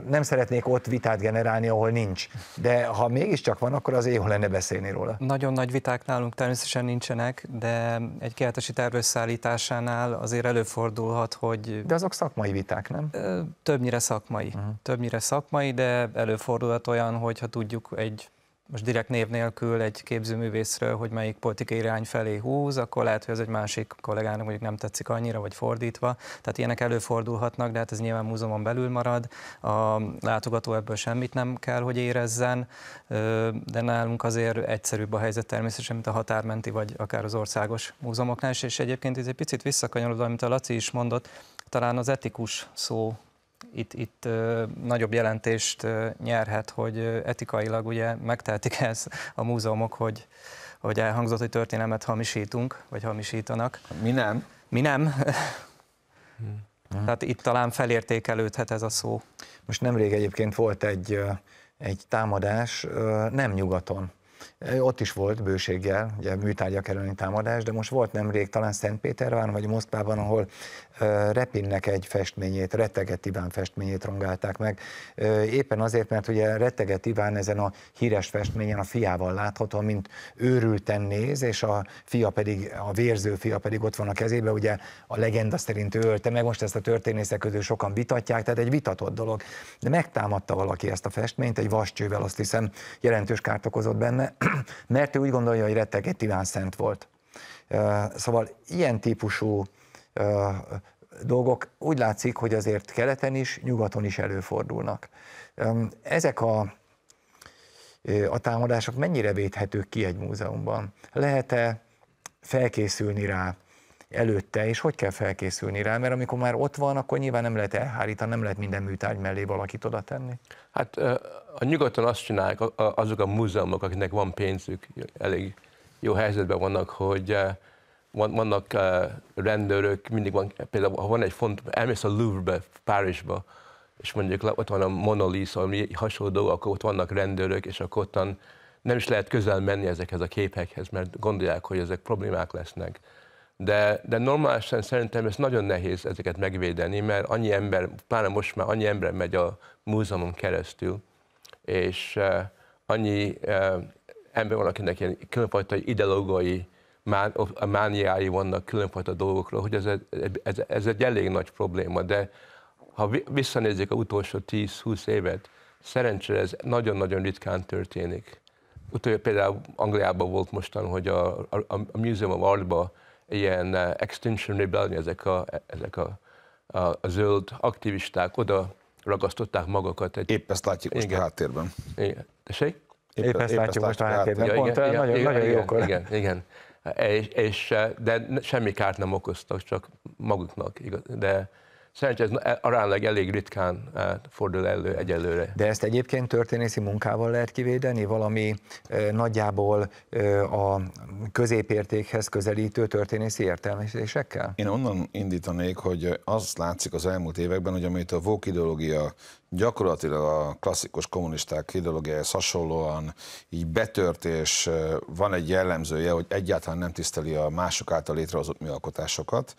nem szeretnék ott vitát generálni, ahol nincs. De ha mégiscsak van, akkor az jó lenne beszélni róla. Nagyon nagy viták nálunk természetesen nincsenek, de egy kertesi tervőszállításánál azért előfordulhat, hogy... De azok szakmai viták, nem? Többnyire szakmai. Uh-huh. Többnyire szakmai, de előfordulhat olyan, hogyha tudjuk egy most direkt név nélkül egy képzőművészről, hogy melyik politikai irány felé húz, akkor lehet, hogy ez egy másik kollégának mondjuk nem tetszik annyira, vagy fordítva. Tehát ilyenek előfordulhatnak, de hát ez nyilván múzeumon belül marad. A látogató ebből semmit nem kell, hogy érezzen, de nálunk azért egyszerűbb a helyzet természetesen, mint a határmenti, vagy akár az országos múzeumoknál. És egyébként ez egy picit visszakanyarod, amit a Laci is mondott, talán az etikus szó itt, itt ö, nagyobb jelentést ö, nyerhet, hogy etikailag ugye megtehetik *laughs* ez a múzeumok, hogy, hogy elhangzott, hogy történelmet hamisítunk, vagy hamisítanak. Mi nem. Mi nem. *laughs* Hm. Tehát itt talán felértékelődhet ez a szó. Most nemrég egyébként volt egy, egy támadás, nem nyugaton, ott is volt bőséggel, ugye műtárgyak elleni támadás, de most volt nemrég talán Szentpétervár vagy Moszkvában, ahol Repinnek egy festményét, Retteget Iván festményét rongálták meg. Éppen azért, mert ugye Retteget Iván ezen a híres festményen a fiával látható, mint őrülten néz, és a fia pedig, a vérző fia pedig ott van a kezébe, ugye a legenda szerint ő ölte meg, most ezt a történészek közül sokan vitatják, tehát egy vitatott dolog. De megtámadta valaki ezt a festményt, egy vascsővel azt hiszem jelentős kárt okozott benne, Hát, mert ő úgy gondolja, hogy retteget Iván Szent volt. Szóval ilyen típusú dolgok úgy látszik, hogy azért keleten is, nyugaton is előfordulnak. Ezek a, a támadások mennyire védhetők ki egy múzeumban? Lehet-e felkészülni rá? előtte, és hogy kell felkészülni rá, mert amikor már ott van, akkor nyilván nem lehet elhárítani, nem lehet minden műtárgy mellé valakit oda tenni. Hát a nyugaton azt csinálják azok a múzeumok, akiknek van pénzük, elég jó helyzetben vannak, hogy vannak rendőrök, mindig van, például ha van egy font, elmész a Louvre-be, Párizsba, és mondjuk ott van a Mona Lisa, ami hasonló, akkor ott vannak rendőrök, és akkor ottan nem is lehet közel menni ezekhez a képekhez, mert gondolják, hogy ezek problémák lesznek de, de normálisan szerintem ez nagyon nehéz ezeket megvédeni, mert annyi ember, pláne most már annyi ember megy a múzeumon keresztül, és uh, annyi uh, ember van, akinek ilyen különfajta ideológiai má, mániái vannak különfajta dolgokról, hogy ez, ez, ez egy elég nagy probléma, de ha visszanézzük a utolsó 10-20 évet, szerencsére ez nagyon-nagyon ritkán történik. Utoljára például Angliában volt mostan, hogy a, a, a Museum of Artba ilyen eh, Extinction Rebellion, ezek a, ezek a, a, a zöld aktivisták oda ragasztották magukat. Egy... Épp ezt látjuk most igen. a háttérben. Igen. Tessék? Épp, épp, ezt, épp látjuk most a háttérben. Ja, Pont igen, igen, nagyon, igen, nagyon igen, jókor. Igen, igen. És, és, eh, de semmi kárt nem okoztak, csak maguknak. De Szerintem ez aránleg elég ritkán hát fordul elő egyelőre. De ezt egyébként történészi munkával lehet kivédeni? Valami nagyjából a középértékhez közelítő történészi értelmezésekkel? Én onnan indítanék, hogy az látszik az elmúlt években, hogy amit a vók ideológia gyakorlatilag a klasszikus kommunisták ideológiájához hasonlóan így betört, és van egy jellemzője, hogy egyáltalán nem tiszteli a mások által létrehozott műalkotásokat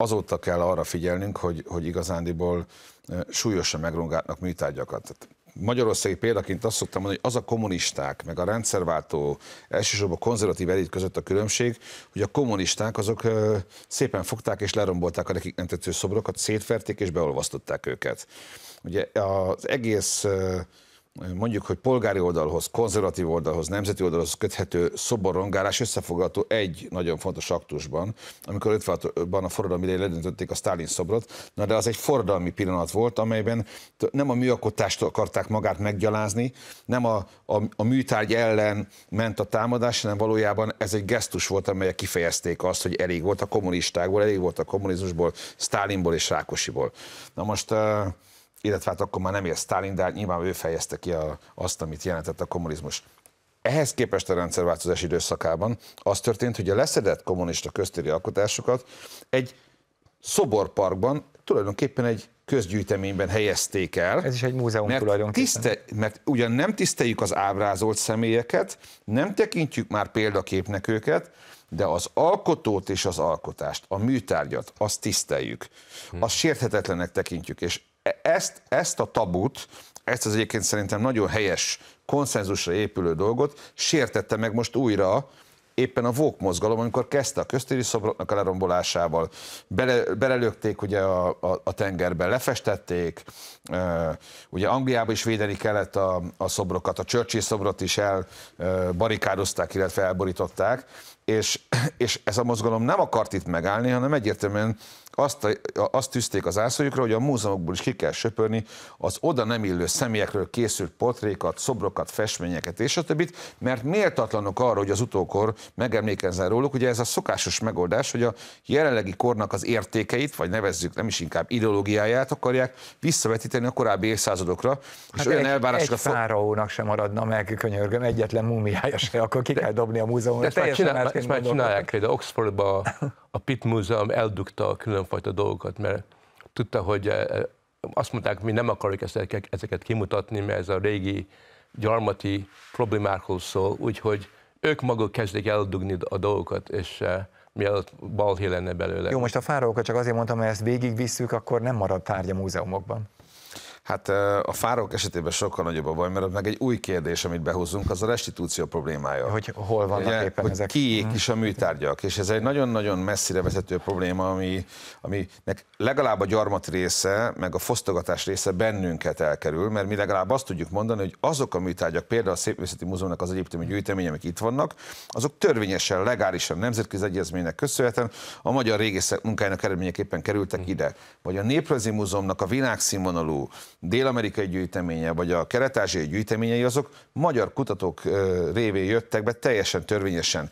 azóta kell arra figyelnünk, hogy, hogy igazándiból súlyosan megrongálnak műtárgyakat. Magyarországi példaként azt szoktam mondani, hogy az a kommunisták, meg a rendszerváltó, elsősorban a konzervatív elit között a különbség, hogy a kommunisták azok szépen fogták és lerombolták a nekik nem tetsző szobrokat, szétverték és beolvasztották őket. Ugye az egész mondjuk, hogy polgári oldalhoz, konzervatív oldalhoz, nemzeti oldalhoz köthető szoborongálás összefoglalható egy nagyon fontos aktusban, amikor 56-ban a forradalmi idején ledöntötték a Stálin szobrot, na de az egy forradalmi pillanat volt, amelyben nem a műalkotást akarták magát meggyalázni, nem a, a, a műtárgy ellen ment a támadás, hanem valójában ez egy gesztus volt, amelyek kifejezték azt, hogy elég volt a kommunistákból, elég volt a kommunizmusból, Stálinból és Rákosiból. Na most uh, illetve hát akkor már nem ért Stalin, de hát nyilván ő fejezte ki a, azt, amit jelentett a kommunizmus. Ehhez képest a rendszerváltozás időszakában az történt, hogy a leszedett kommunista köztéri alkotásokat egy szoborparkban, tulajdonképpen egy közgyűjteményben helyezték el. Ez is egy múzeum mert tulajdonképpen. Tiszte, mert ugyan nem tiszteljük az ábrázolt személyeket, nem tekintjük már példaképnek őket, de az alkotót és az alkotást, a műtárgyat, azt tiszteljük, hm. azt sérthetetlenek tekintjük, és ezt, ezt a tabut, ezt az egyébként szerintem nagyon helyes konszenzusra épülő dolgot sértette meg most újra éppen a VOK mozgalom, amikor kezdte a köztéri szobroknak a lerombolásával, bele, belelőtték ugye a, a, a tengerbe, lefestették, e, ugye Angliába is védeni kellett a, a szobrokat, a Churchill szobrot is elbarikádozták, e, illetve elborították, és, és ez a mozgalom nem akart itt megállni, hanem egyértelműen azt, a, azt tűzték az ászoljukra, hogy a múzeumokból is ki kell söpörni az oda nem illő személyekről készült portrékat, szobrokat, festményeket és a többit, mert méltatlanok arra, hogy az utókor megemlékezzen róluk. Ugye ez a szokásos megoldás, hogy a jelenlegi kornak az értékeit, vagy nevezzük nem is inkább ideológiáját akarják visszavetíteni a korábbi évszázadokra. Hát és egy, olyan egy egy fáraónak sem maradna meg, könyörgöm, egyetlen múmiája se, akkor ki de, kell dobni a múzeumot. De ezt már csinálják, De már csinálják Oxfordba a Pitt Múzeum eldugta a különfajta dolgokat, mert tudta, hogy eh, eh, azt mondták, mi nem akarjuk ezeket, ezeket kimutatni, mert ez a régi gyarmati problémákhoz szól, úgyhogy ők maguk kezdik eldugni a dolgokat, és eh, mielőtt balhé lenne belőle. Jó, most a fáraókat csak azért mondtam, hogy ezt végigvisszük, akkor nem marad tárgy a múzeumokban. Hát a fárok esetében sokkal nagyobb a baj, mert meg egy új kérdés, amit behozunk, az a restitúció problémája. Hogy hol vannak Ugye, éppen hogy ezek. Kiék mhm. is a műtárgyak, és ez egy nagyon-nagyon messzire vezető probléma, ami, aminek legalább a gyarmat része, meg a fosztogatás része bennünket elkerül, mert mi legalább azt tudjuk mondani, hogy azok a műtárgyak, például a Szépművészeti Múzeumnak az egyiptomi gyűjtemény, amik itt vannak, azok törvényesen, legálisan, nemzetközi egyezménynek köszönhetően a magyar régészek munkájának eredményeképpen kerültek mhm. ide. Vagy a Néprezi Múzeumnak a világszínvonalú dél-amerikai gyűjteménye, vagy a kelet gyűjteményei, azok magyar kutatók révén jöttek be teljesen törvényesen.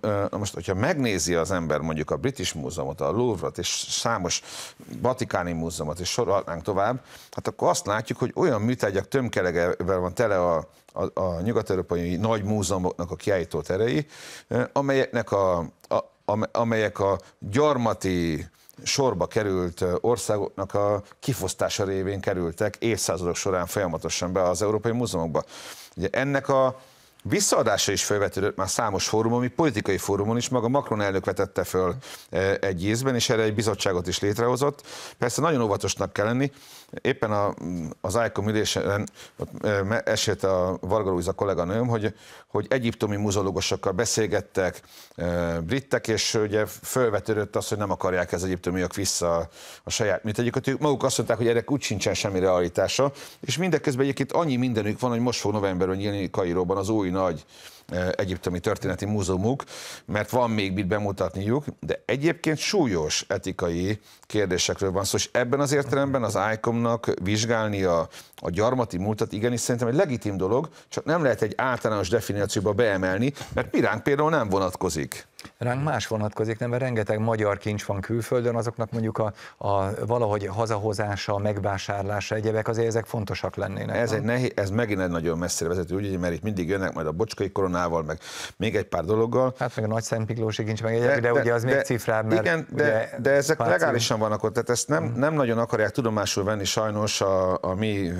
Na most, hogyha megnézi az ember mondjuk a British Múzeumot, a louvre és számos Vatikáni Múzeumot, és sorolnánk tovább, hát akkor azt látjuk, hogy olyan műtárgyak tömkelegevel van tele a, a, a nyugat-európai nagy múzeumoknak a kiállító terei, amelyeknek a, a amelyek a gyarmati sorba került országoknak a kifosztása révén kerültek évszázadok során folyamatosan be az európai múzeumokba. Ugye ennek a Visszaadása is felvetődött már számos fórumon, mi politikai fórumon is, maga Macron elnök vetette föl e, egy ízben, és erre egy bizottságot is létrehozott. Persze nagyon óvatosnak kell lenni. Éppen a, az ICOM ülésen e, esélt a Varga Luisa kolléganőm, hogy, hogy egyiptomi muzológusokkal beszélgettek e, brittek, és ugye felvetődött az, hogy nem akarják az egyiptomiak vissza a saját műtegyüket. Ők maguk azt mondták, hogy ennek úgy sincsen semmi realitása, és mindeközben egyébként annyi mindenük van, hogy most fog novemberben nyílni Kairóban az új nagy E, egyiptomi történeti múzeumuk, mert van még mit bemutatniuk, de egyébként súlyos etikai kérdésekről van szó, szóval, és ebben az értelemben az ICOM-nak vizsgálni a, a gyarmati múltat igenis szerintem egy legitim dolog, csak nem lehet egy általános definícióba beemelni, mert mi ránk például nem vonatkozik. Ránk más vonatkozik, nem, mert rengeteg magyar kincs van külföldön, azoknak mondjuk a, a valahogy hazahozása, megvásárlása, egyebek, azért ezek fontosak lennének. Ez, egy nehéz, ez megint egy nagyon messzire vezető, ugye, mert itt mindig jönnek majd a bocskai koronával, meg még egy pár dologgal. Hát meg a nagy szentpiklósig nincs meg egyet, de, de, de, ugye az de, még cifrább, mert igen, de, de ezek páció. legálisan vannak ott, tehát ezt nem, mhm. nem nagyon akarják tudomásul venni sajnos a, a mi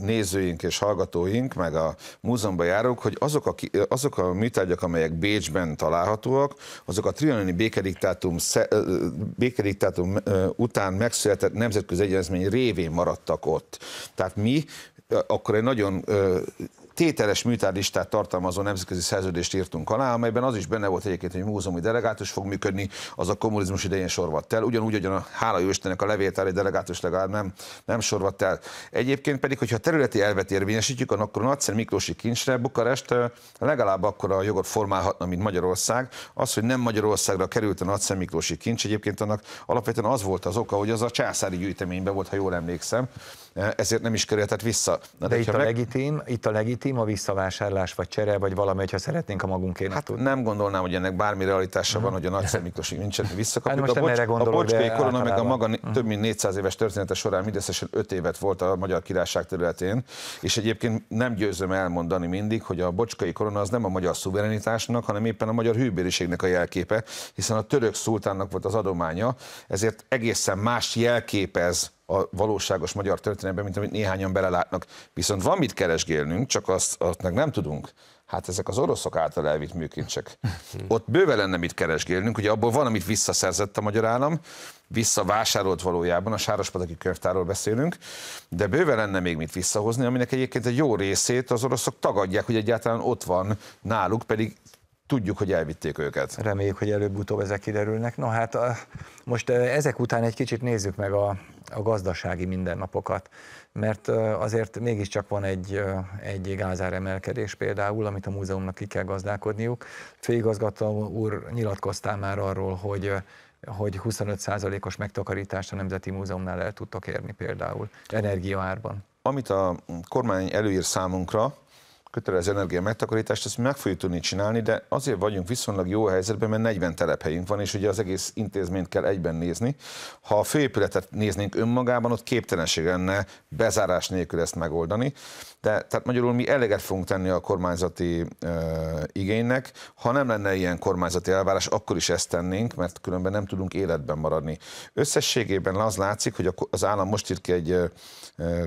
nézőink és hallgatóink, meg a múzeumban járók, hogy azok a, azok a műtárgyak, amelyek Bécsben találhatóak, azok a trianoni békediktátum, békediktátum után megszületett nemzetközi egyezmény révén maradtak ott. Tehát mi akkor egy nagyon tételes műtárlistát tartalmazó nemzetközi szerződést írtunk alá, amelyben az is benne volt egyébként, hogy múzeumi delegátus fog működni, az a kommunizmus idején sorvadt el. Ugyanúgy, hogy a hála jó Istennek a levéltári delegátus legalább nem, nem sorvadt el. Egyébként pedig, hogyha területi elvet érvényesítjük, akkor a Nagyszer Miklósi kincsre Bukarest legalább akkor a jogot formálhatna, mint Magyarország. Az, hogy nem Magyarországra került a Nagyszer Miklósi kincs, egyébként annak alapvetően az volt az oka, hogy az a császári gyűjteményben volt, ha jól emlékszem, ezért nem is kerülhetett vissza. Na, de, de itt, a meg... legitim, itt a legitim a visszavásárlás, vagy csere, vagy valami, ha szeretnénk a magunkért. hát tudni. Nem gondolnám, hogy ennek bármi realitása mhm. van, hogy a Nagy Miklós nincsen visszakapni. Hát a, bocs, a bocskai korona meg a maga mhm. több mint 400 éves története során mindösszesen 5 évet volt a Magyar Királyság területén, és egyébként nem győzöm elmondani mindig, hogy a bocskai korona az nem a magyar szuverenitásnak, hanem éppen a magyar hűbériségnek a jelképe, hiszen a török szultánnak volt az adománya, ezért egészen más jelképez a valóságos magyar történelemben, mint amit néhányan belelátnak. Viszont van mit keresgélnünk, csak azt, azt meg nem tudunk. Hát ezek az oroszok által elvitt műkincsek. *laughs* Ott bőve lenne mit keresgélnünk, ugye abból van, amit visszaszerzett a magyar állam, visszavásárolt valójában, a Sárospataki könyvtárról beszélünk, de bőve lenne még mit visszahozni, aminek egyébként egy jó részét az oroszok tagadják, hogy egyáltalán ott van náluk, pedig tudjuk, hogy elvitték őket. Reméljük, hogy előbb-utóbb ezek kiderülnek. Na hát a, most ezek után egy kicsit nézzük meg a, a gazdasági mindennapokat, mert azért mégiscsak van egy, egy gázáremelkedés például, amit a múzeumnak ki kell gazdálkodniuk. Főigazgató úr nyilatkoztál már arról, hogy hogy 25%-os megtakarítást a Nemzeti Múzeumnál el tudtak érni például energiaárban. Amit a kormány előír számunkra, kötelező energia megtakarítást, ezt meg fogjuk tudni csinálni, de azért vagyunk viszonylag jó helyzetben, mert 40 telephelyünk van, és ugye az egész intézményt kell egyben nézni. Ha a főépületet néznénk önmagában, ott képtelenség lenne bezárás nélkül ezt megoldani. De tehát magyarul mi eleget fogunk tenni a kormányzati ö, igénynek. Ha nem lenne ilyen kormányzati elvárás, akkor is ezt tennénk, mert különben nem tudunk életben maradni. Összességében az látszik, hogy az állam most írt ki egy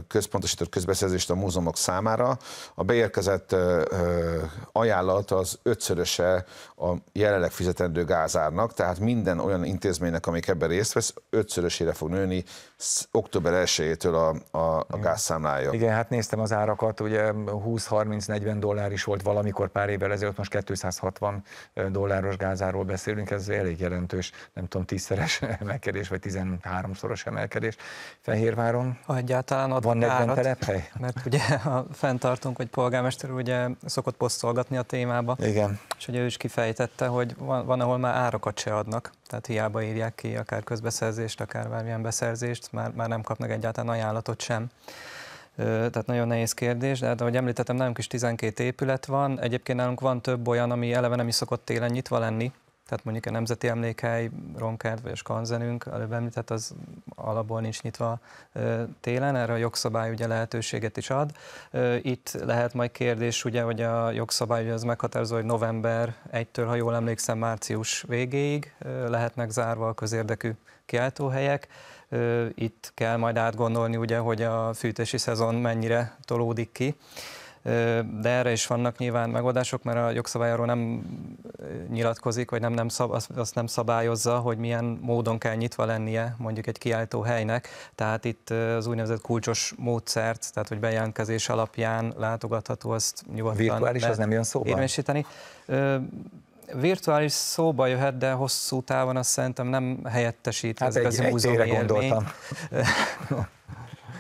központosított közbeszerzést a múzeumok számára. A beérkezett ajánlat az ötszöröse a jelenleg fizetendő gázárnak, tehát minden olyan intézménynek, amik ebben részt vesz, ötszörösére fog nőni október 1-től a, a, a gázszámlája. Igen, hát néztem az árak árakat, ugye 20-30-40 dollár is volt valamikor pár évvel ezelőtt, most 260 dolláros gázáról beszélünk, ez elég jelentős, nem tudom, tízszeres *laughs* emelkedés, vagy 13-szoros emelkedés Fehérváron. Ha egyáltalán ott Van 40 telephely? Mert ugye a fenntartunk, hogy polgármester ugye szokott posztolgatni a témába, Igen. és ugye ő is kifejtette, hogy van, van, ahol már árakat se adnak, tehát hiába írják ki akár közbeszerzést, akár bármilyen beszerzést, már, már nem kapnak egyáltalán ajánlatot sem tehát nagyon nehéz kérdés, de, hát ahogy említettem, nálunk is 12 épület van, egyébként nálunk van több olyan, ami eleve nem is szokott télen nyitva lenni, tehát mondjuk a Nemzeti Emlékhely, Ronkert vagy a Skanzenünk, előbb említett, az alapból nincs nyitva télen, erre a jogszabály ugye lehetőséget is ad. Itt lehet majd kérdés, ugye, hogy a jogszabály ugye az meghatározó, hogy november 1-től, ha jól emlékszem, március végéig lehetnek zárva a közérdekű kiáltóhelyek. Itt kell majd átgondolni, ugye, hogy a fűtési szezon mennyire tolódik ki de erre is vannak nyilván megoldások, mert a jogszabály arról nem nyilatkozik, vagy nem, nem szab, azt nem szabályozza, hogy milyen módon kell nyitva lennie mondjuk egy kiállító helynek, tehát itt az úgynevezett kulcsos módszert, tehát hogy bejelentkezés alapján látogatható, azt nyugodtan Virtuális, az nem jön szóba? virtuális szóba jöhet, de hosszú távon azt szerintem nem helyettesít hát ezek egy, az egy, egy élményt. *laughs*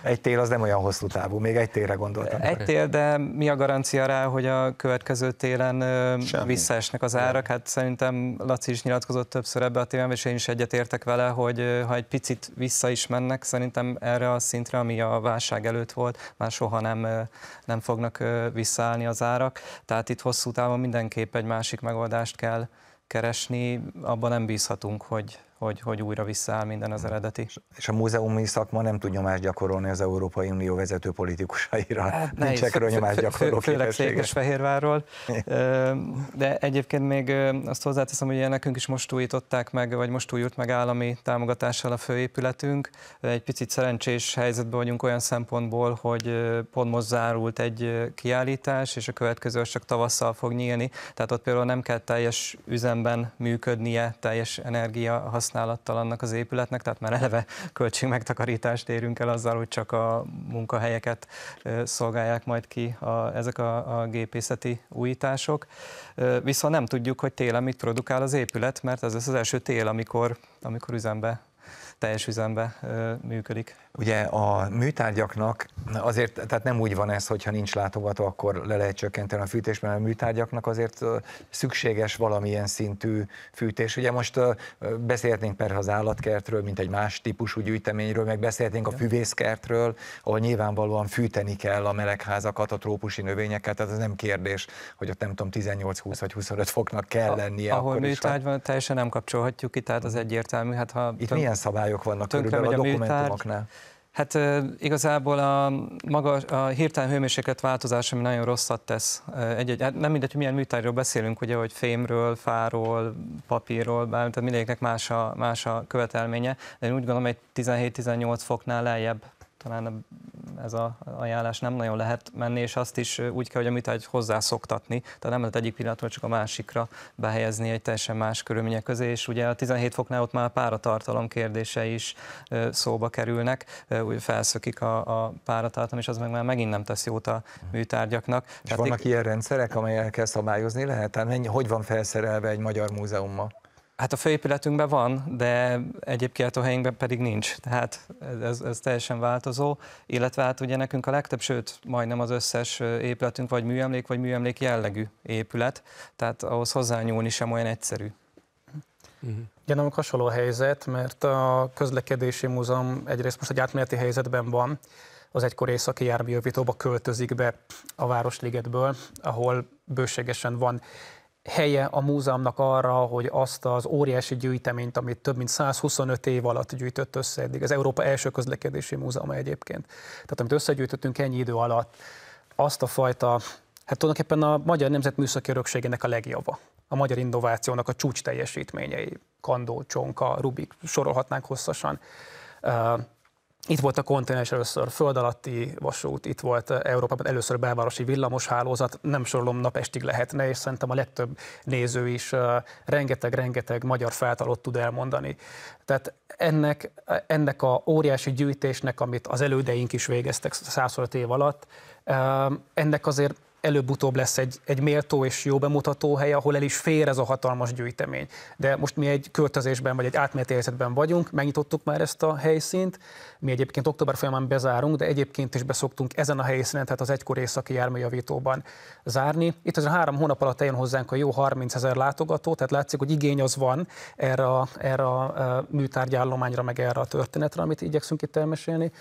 Egy tél az nem olyan hosszú távú, még egy télre gondoltam. Egy tél, de mi a garancia rá, hogy a következő télen Semmi. visszaesnek az árak? Hát szerintem Laci is nyilatkozott többször ebbe a témába, és én is egyetértek vele, hogy ha egy picit vissza is mennek, szerintem erre a szintre, ami a válság előtt volt, már soha nem, nem fognak visszaállni az árak. Tehát itt hosszú távon mindenképp egy másik megoldást kell keresni, abban nem bízhatunk, hogy hogy, hogy újra visszaáll minden az mm. eredeti. És a múzeumi szakma nem tud nyomást gyakorolni az Európai Unió vezető politikusaira. Hát, Nincs ekkor nyomást gyakorló Főleg Székesfehérvárról. De egyébként még azt hozzáteszem, hogy nekünk is most újították meg, vagy most újult meg állami támogatással a főépületünk. Egy picit szerencsés helyzetben vagyunk olyan szempontból, hogy pont most zárult egy kiállítás, és a következő csak tavasszal fog nyílni. Tehát ott például nem kell teljes üzemben működnie, teljes energia használattal annak az épületnek, tehát már eleve költségmegtakarítást érünk el azzal, hogy csak a munkahelyeket szolgálják majd ki a, ezek a, a gépészeti újítások. Viszont nem tudjuk, hogy télen mit produkál az épület, mert ez lesz az első tél, amikor, amikor üzembe teljes üzembe működik. Ugye a műtárgyaknak azért, tehát nem úgy van ez, hogyha nincs látogató, akkor le lehet csökkenteni a fűtést, mert a műtárgyaknak azért szükséges valamilyen szintű fűtés. Ugye most beszélhetnénk persze az állatkertről, mint egy más típusú gyűjteményről, meg beszélhetnénk a füvészkertről, ahol nyilvánvalóan fűteni kell a melegházakat, a trópusi növényeket, tehát ez nem kérdés, hogy ott nem tudom, 18-20 vagy 25 foknak kell lennie. ahol műtárgy van, teljesen nem kapcsolhatjuk ki, tehát az egyértelmű. Hát, ha Itt töm... milyen szabály akadályok vannak Tönkre körülbelül a, a dokumentumoknál? Hát igazából a, maga, a hirtelen hőmérséklet változás, ami nagyon rosszat tesz. Egy-egy, hát nem mindegy, hogy milyen műtárgyról beszélünk, ugye, hogy fémről, fáról, papírról, bár, tehát mindegyiknek más a, más a követelménye, de én úgy gondolom, hogy 17-18 foknál lejjebb talán ez a ajánlás nem nagyon lehet menni, és azt is úgy kell, hogy amit egy hozzászoktatni, tehát nem lehet egyik pillanatról csak a másikra behelyezni egy teljesen más körülmények közé, és ugye a 17 foknál ott már páratartalom kérdése is szóba kerülnek, úgy felszökik a, a páratartalom, és az meg már megint nem tesz jót a műtárgyaknak. És tehát vannak ég... ilyen rendszerek, amelyekkel szabályozni lehet? Tehát mennyi, hogy van felszerelve egy magyar múzeummal? Hát a főépületünkben van, de egyéb kiáltóhelyünkben pedig nincs. Tehát ez, ez teljesen változó, illetve hát ugye nekünk a legtöbb, sőt majdnem az összes épületünk vagy műemlék, vagy műemlék jellegű épület, tehát ahhoz hozzányúlni sem olyan egyszerű. uh nem Igen, hasonló a helyzet, mert a közlekedési múzeum egyrészt most egy átmeneti helyzetben van, az egykor északi járműjavítóba költözik be a Városligetből, ahol bőségesen van helye a múzeumnak arra, hogy azt az óriási gyűjteményt, amit több mint 125 év alatt gyűjtött össze eddig, az Európa első közlekedési múzeuma egyébként. Tehát amit összegyűjtöttünk ennyi idő alatt, azt a fajta, hát tulajdonképpen a magyar nemzet műszaki örökségének a legjava, a magyar innovációnak a csúcs teljesítményei, Kandó, Csonka, Rubik, sorolhatnánk hosszasan itt volt a kontinens először föld alatti vasút, itt volt eh, Európában először belvárosi villamoshálózat, nem sorolom napestig lehetne, és szerintem a legtöbb néző is rengeteg-rengeteg eh, magyar feltalott tud elmondani. Tehát ennek, eh, ennek a óriási gyűjtésnek, amit az elődeink is végeztek 105 év alatt, ennek azért előbb-utóbb lesz egy, egy méltó és jó bemutató hely, ahol el is fér ez a hatalmas gyűjtemény. De most mi egy költözésben vagy egy átmeneti helyzetben vagyunk, megnyitottuk már ezt a helyszínt, mi egyébként október folyamán bezárunk, de egyébként is beszoktunk ezen a helyszínen, tehát az egykor északi járműjavítóban zárni. Itt az a három hónap alatt eljön hozzánk a jó 30 ezer látogató, tehát látszik, hogy igény az van erre a, erre a műtárgyállományra, meg erre a történetre, amit igyekszünk itt elmesélni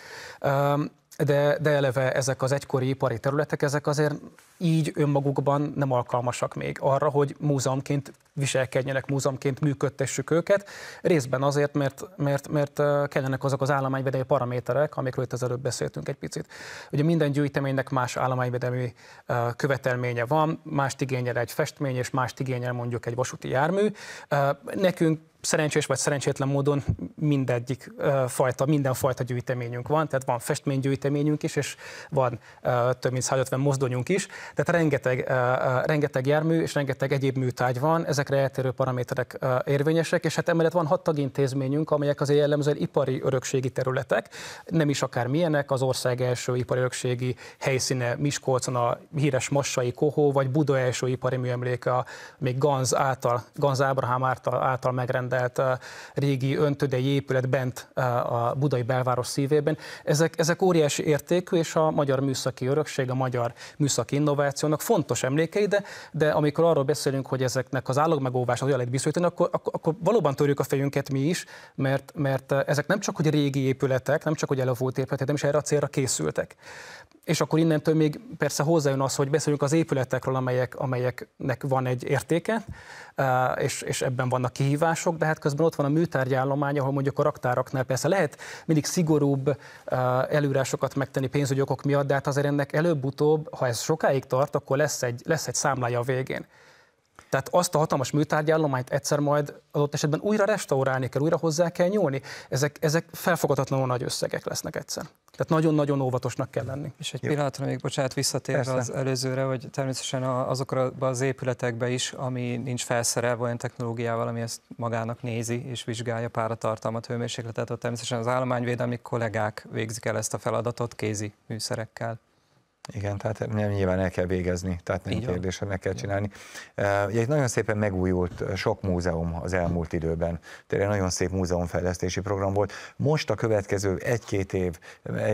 de, de eleve ezek az egykori ipari területek, ezek azért így önmagukban nem alkalmasak még arra, hogy múzeumként viselkedjenek, múzeumként működtessük őket. Részben azért, mert, mert, mert kellenek azok az állományvédelmi paraméterek, amikről itt az előbb beszéltünk egy picit. Ugye minden gyűjteménynek más állományvédelmi követelménye van, mást igényel egy festmény, és mást igényel mondjuk egy vasúti jármű. Nekünk szerencsés vagy szerencsétlen módon mindegyik fajta, minden fajta gyűjteményünk van, tehát van festménygyűjteményünk is, és van több mint 150 mozdonyunk is, tehát rengeteg, rengeteg jármű és rengeteg egyéb műtárgy van, ezekre eltérő paraméterek érvényesek, és hát emellett van hat tagintézményünk, amelyek azért jellemzően ipari örökségi területek, nem is akár milyenek, az ország első ipari örökségi helyszíne Miskolcon a híres Massai Kohó, vagy Buda első ipari műemléke, még Ganz által, Ganz Ábrahám által, által megrendelő a régi öntödei épület bent a budai belváros szívében. Ezek, ezek óriási értékű, és a magyar műszaki örökség, a magyar műszaki innovációnak fontos emlékei, de, de amikor arról beszélünk, hogy ezeknek az állagmegóvását olyan lehet biztosítani, akkor, akkor, akkor valóban törjük a fejünket mi is, mert, mert ezek nem csak hogy régi épületek, nem csak hogy elavult épületek, nem is erre a célra készültek. És akkor innentől még persze hozzájön az, hogy beszélünk az épületekről, amelyek, amelyeknek van egy értéke, eh, és, és ebben vannak kihívások, de hát közben ott van a műtárgyállomány, ahol mondjuk a raktáraknál persze lehet mindig szigorúbb eh, előrásokat megtenni pénzügyokok miatt, de hát azért ennek előbb-utóbb, ha ez sokáig tart, akkor lesz egy, lesz egy számlája a végén. Tehát azt a hatalmas műtárgyállományt egyszer majd adott esetben újra restaurálni kell, újra hozzá kell nyúlni. Ezek, ezek felfogadhatatlanul nagy összegek lesznek egyszer. Tehát nagyon-nagyon óvatosnak kell lenni. És egy Jó. pillanatra még, bocsánat, visszatérve Persze. az előzőre, hogy természetesen azokra az épületekbe is, ami nincs felszerelve olyan technológiával, ami ezt magának nézi és vizsgálja páratartalmat, hőmérsékletet, ott természetesen az állományvédelmi kollégák végzik el ezt a feladatot kézi műszerekkel. Igen, tehát nem nyilván el kell végezni, tehát nem kérdés, hogy meg kell csinálni. Egy nagyon szépen megújult sok múzeum az elmúlt időben. Tényleg nagyon szép múzeumfejlesztési program volt. Most a következő egy-két év,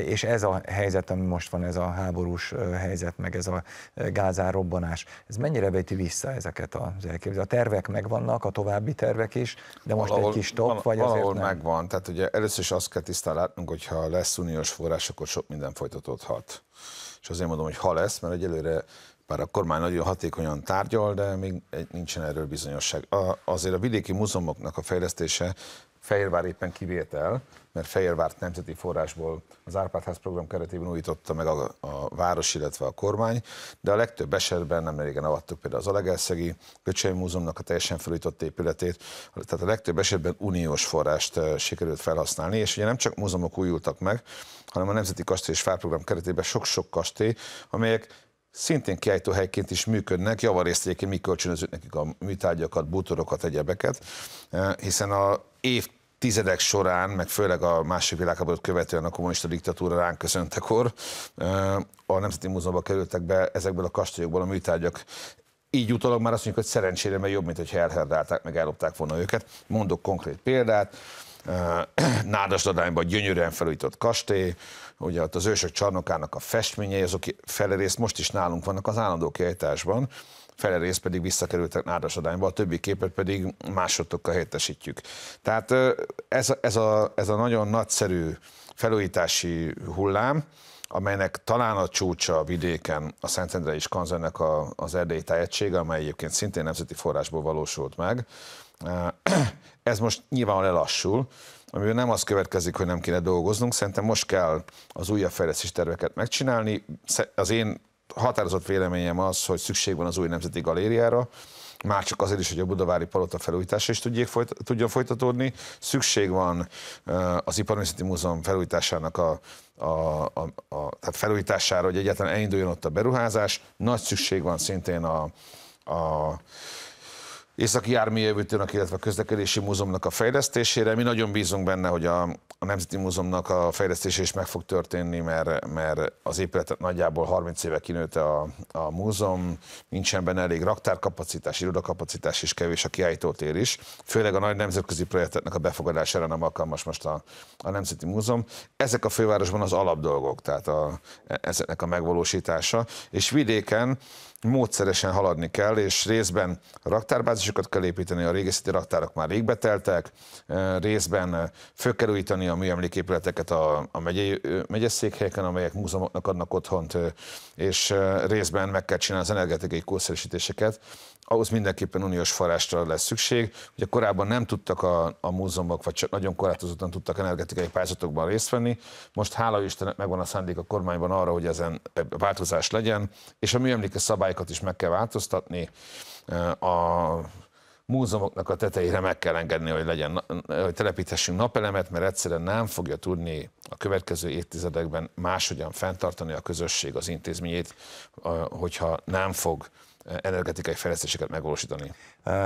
és ez a helyzet, ami most van, ez a háborús helyzet, meg ez a gázár robbanás, ez mennyire veti vissza ezeket az elképzeléseket? A tervek megvannak, a további tervek is, de most valahol, egy kis top, val- vagy valahol azért nem? megvan. Tehát ugye először is azt kell tisztán látnunk, hogyha lesz uniós forrás, akkor sok minden folytatódhat és azért mondom, hogy ha lesz, mert egyelőre bár a kormány nagyon hatékonyan tárgyal, de még nincsen erről bizonyosság. A, azért a vidéki múzeumoknak a fejlesztése Fehérvár éppen kivétel, mert Fehérvárt nemzeti forrásból az Árpádház program keretében újította meg a, a város, illetve a kormány, de a legtöbb esetben nem régen avattuk például az Alegelszegi Köcsei Múzeumnak a teljesen felújított épületét, tehát a legtöbb esetben uniós forrást eh, sikerült felhasználni, és ugye nem csak múzeumok újultak meg, hanem a Nemzeti Kastély és program keretében sok-sok kastély, amelyek szintén kiállítóhelyként is működnek, javarészt egyébként mi kölcsönözünk nekik a műtárgyakat, bútorokat, egyebeket, eh, hiszen a év tizedek során, meg főleg a másik világháborút követően a kommunista diktatúra ránk köszöntekor, a Nemzeti Múzeumban kerültek be ezekből a kastélyokból a műtárgyak. Így utólag már azt mondjuk, hogy szerencsére, mert jobb, mint hogyha elherdálták, meg ellopták volna őket. Mondok konkrét példát, *clears throat* Nádasdadányban gyönyörűen felújított kastély, ugye ott az ősök csarnokának a festményei, azok felerészt most is nálunk vannak az állandó kiállításban, fele rész pedig visszakerültek nádasadányba, a többi képet pedig másodtokkal helyettesítjük. Tehát ez, ez, a, ez a nagyon nagyszerű felújítási hullám, amelynek talán a csúcsa a vidéken a Szentendre és Kanzennek a, az erdélyi tájegysége, amely egyébként szintén nemzeti forrásból valósult meg. *clears throat* Ez most nyilván lelassul, amiből nem az következik, hogy nem kéne dolgoznunk, szerintem most kell az újabb fejlesztés terveket megcsinálni. Az én határozott véleményem az, hogy szükség van az új nemzeti galériára, már csak azért is, hogy a budavári palota felújítása is tudjék folyt, tudjon folytatódni. Szükség van eh, az Iparművészeti Múzeum felújításának a, a, a, a tehát felújítására, hogy egyáltalán elinduljon ott a beruházás. Nagy szükség van szintén a, a Északi járműjövőtőnek, illetve a közlekedési múzeumnak a fejlesztésére. Mi nagyon bízunk benne, hogy a, a Nemzeti Múzeumnak a fejlesztése is meg fog történni, mert, mert az épületet nagyjából 30 éve kinőtte a, a múzeum, nincsen benne elég raktárkapacitás, irodakapacitás is kevés, a kiállítótér is. Főleg a nagy nemzetközi projekteknek a befogadására nem alkalmas most a, a Nemzeti Múzeum. Ezek a fővárosban az alapdolgok, tehát a, e, ezeknek a megvalósítása. És vidéken módszeresen haladni kell, és részben raktárbázisokat kell építeni, a régészeti raktárak már rég beteltek, részben föl kell újítani a műemléképületeket a, a megyei, megyeszékhelyeken, amelyek múzeumoknak adnak otthont, és részben meg kell csinálni az energetikai kószerűsítéseket, ahhoz mindenképpen uniós forrásra lesz szükség. Ugye korábban nem tudtak a, a múzeumok, vagy csak nagyon korlátozottan tudtak energetikai pályázatokban részt venni. Most hála Istennek megvan a szándék a kormányban arra, hogy ezen változás legyen, és a műemléke szabály szabályokat is meg kell változtatni, eh, a múzeumoknak a tetejére meg kell engedni, hogy, legyen, hogy telepíthessünk napelemet, mert egyszerűen nem fogja tudni a következő évtizedekben máshogyan fenntartani a közösség az intézményét, eh, hogyha nem fog energetikai fejlesztéseket megvalósítani.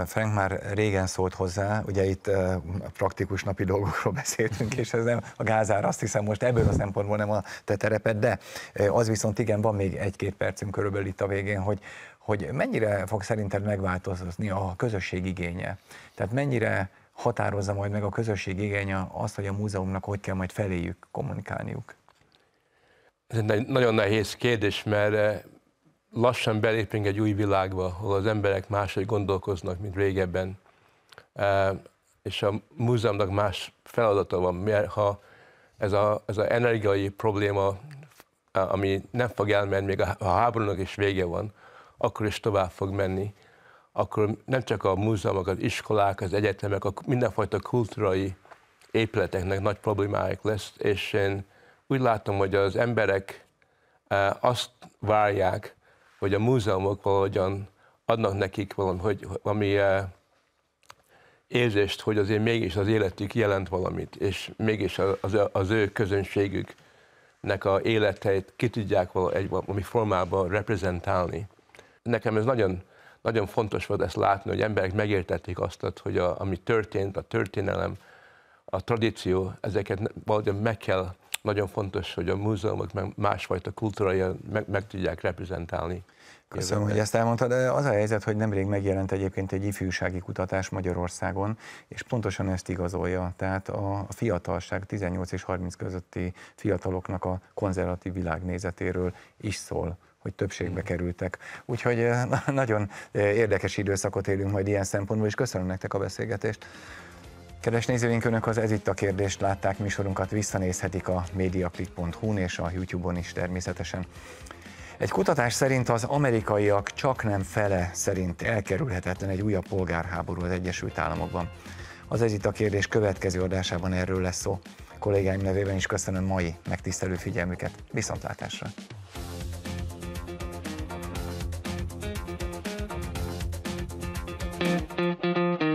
Frank már régen szólt hozzá, ugye itt a praktikus napi dolgokról *laughs* beszéltünk, és ez nem a gázár, azt hiszem most ebből a szempontból nem a te tereped, de az viszont igen, van még egy-két percünk körülbelül itt a végén, hogy, hogy mennyire fog szerinted megváltozni a közösség igénye? Tehát mennyire határozza majd meg a közösség igénye azt, hogy a múzeumnak hogy kell majd feléjük kommunikálniuk? Ez egy nagyon nehéz kérdés, mert lassan belépünk egy új világba, ahol az emberek máshogy gondolkoznak, mint régebben, e, és a múzeumnak más feladata van, mert ha ez a, ez a energiai probléma, ami nem fog elmenni, még a háborúnak is vége van, akkor is tovább fog menni, akkor nem csak a múzeumok, az iskolák, az egyetemek, a mindenfajta kulturai épületeknek nagy problémáik lesz, és én úgy látom, hogy az emberek e, azt várják, hogy a múzeumok valahogyan adnak nekik hogy ami eh, érzést, hogy azért mégis az életük jelent valamit, és mégis az, az ő közönségüknek a életeit ki tudják egy valami formában reprezentálni. Nekem ez nagyon, nagyon fontos volt ezt látni, hogy emberek megértették azt, hogy a, ami történt, a történelem, a tradíció, ezeket valahogy meg kell nagyon fontos, hogy a múzeumok meg másfajta kultúrája meg, meg tudják reprezentálni. Köszönöm, hogy ezt elmondtad. Az a helyzet, hogy nemrég megjelent egyébként egy ifjúsági kutatás Magyarországon, és pontosan ezt igazolja. Tehát a fiatalság, 18 és 30 közötti fiataloknak a konzervatív világnézetéről is szól hogy többségbe mm. kerültek. Úgyhogy eh, *laughs* nagyon eh, érdekes időszakot élünk majd ilyen szempontból, és köszönöm nektek a beszélgetést. Kedves nézőink, Önök az Ez itt a kérdést látták, műsorunkat visszanézhetik a mediaclick.hu n és a YouTube-on is természetesen. Egy kutatás szerint az amerikaiak csak nem fele szerint elkerülhetetlen egy újabb polgárháború az Egyesült Államokban. Az Ez itt a kérdés következő adásában erről lesz szó. Kollégáim nevében is köszönöm mai megtisztelő figyelmüket. Viszontlátásra! thank you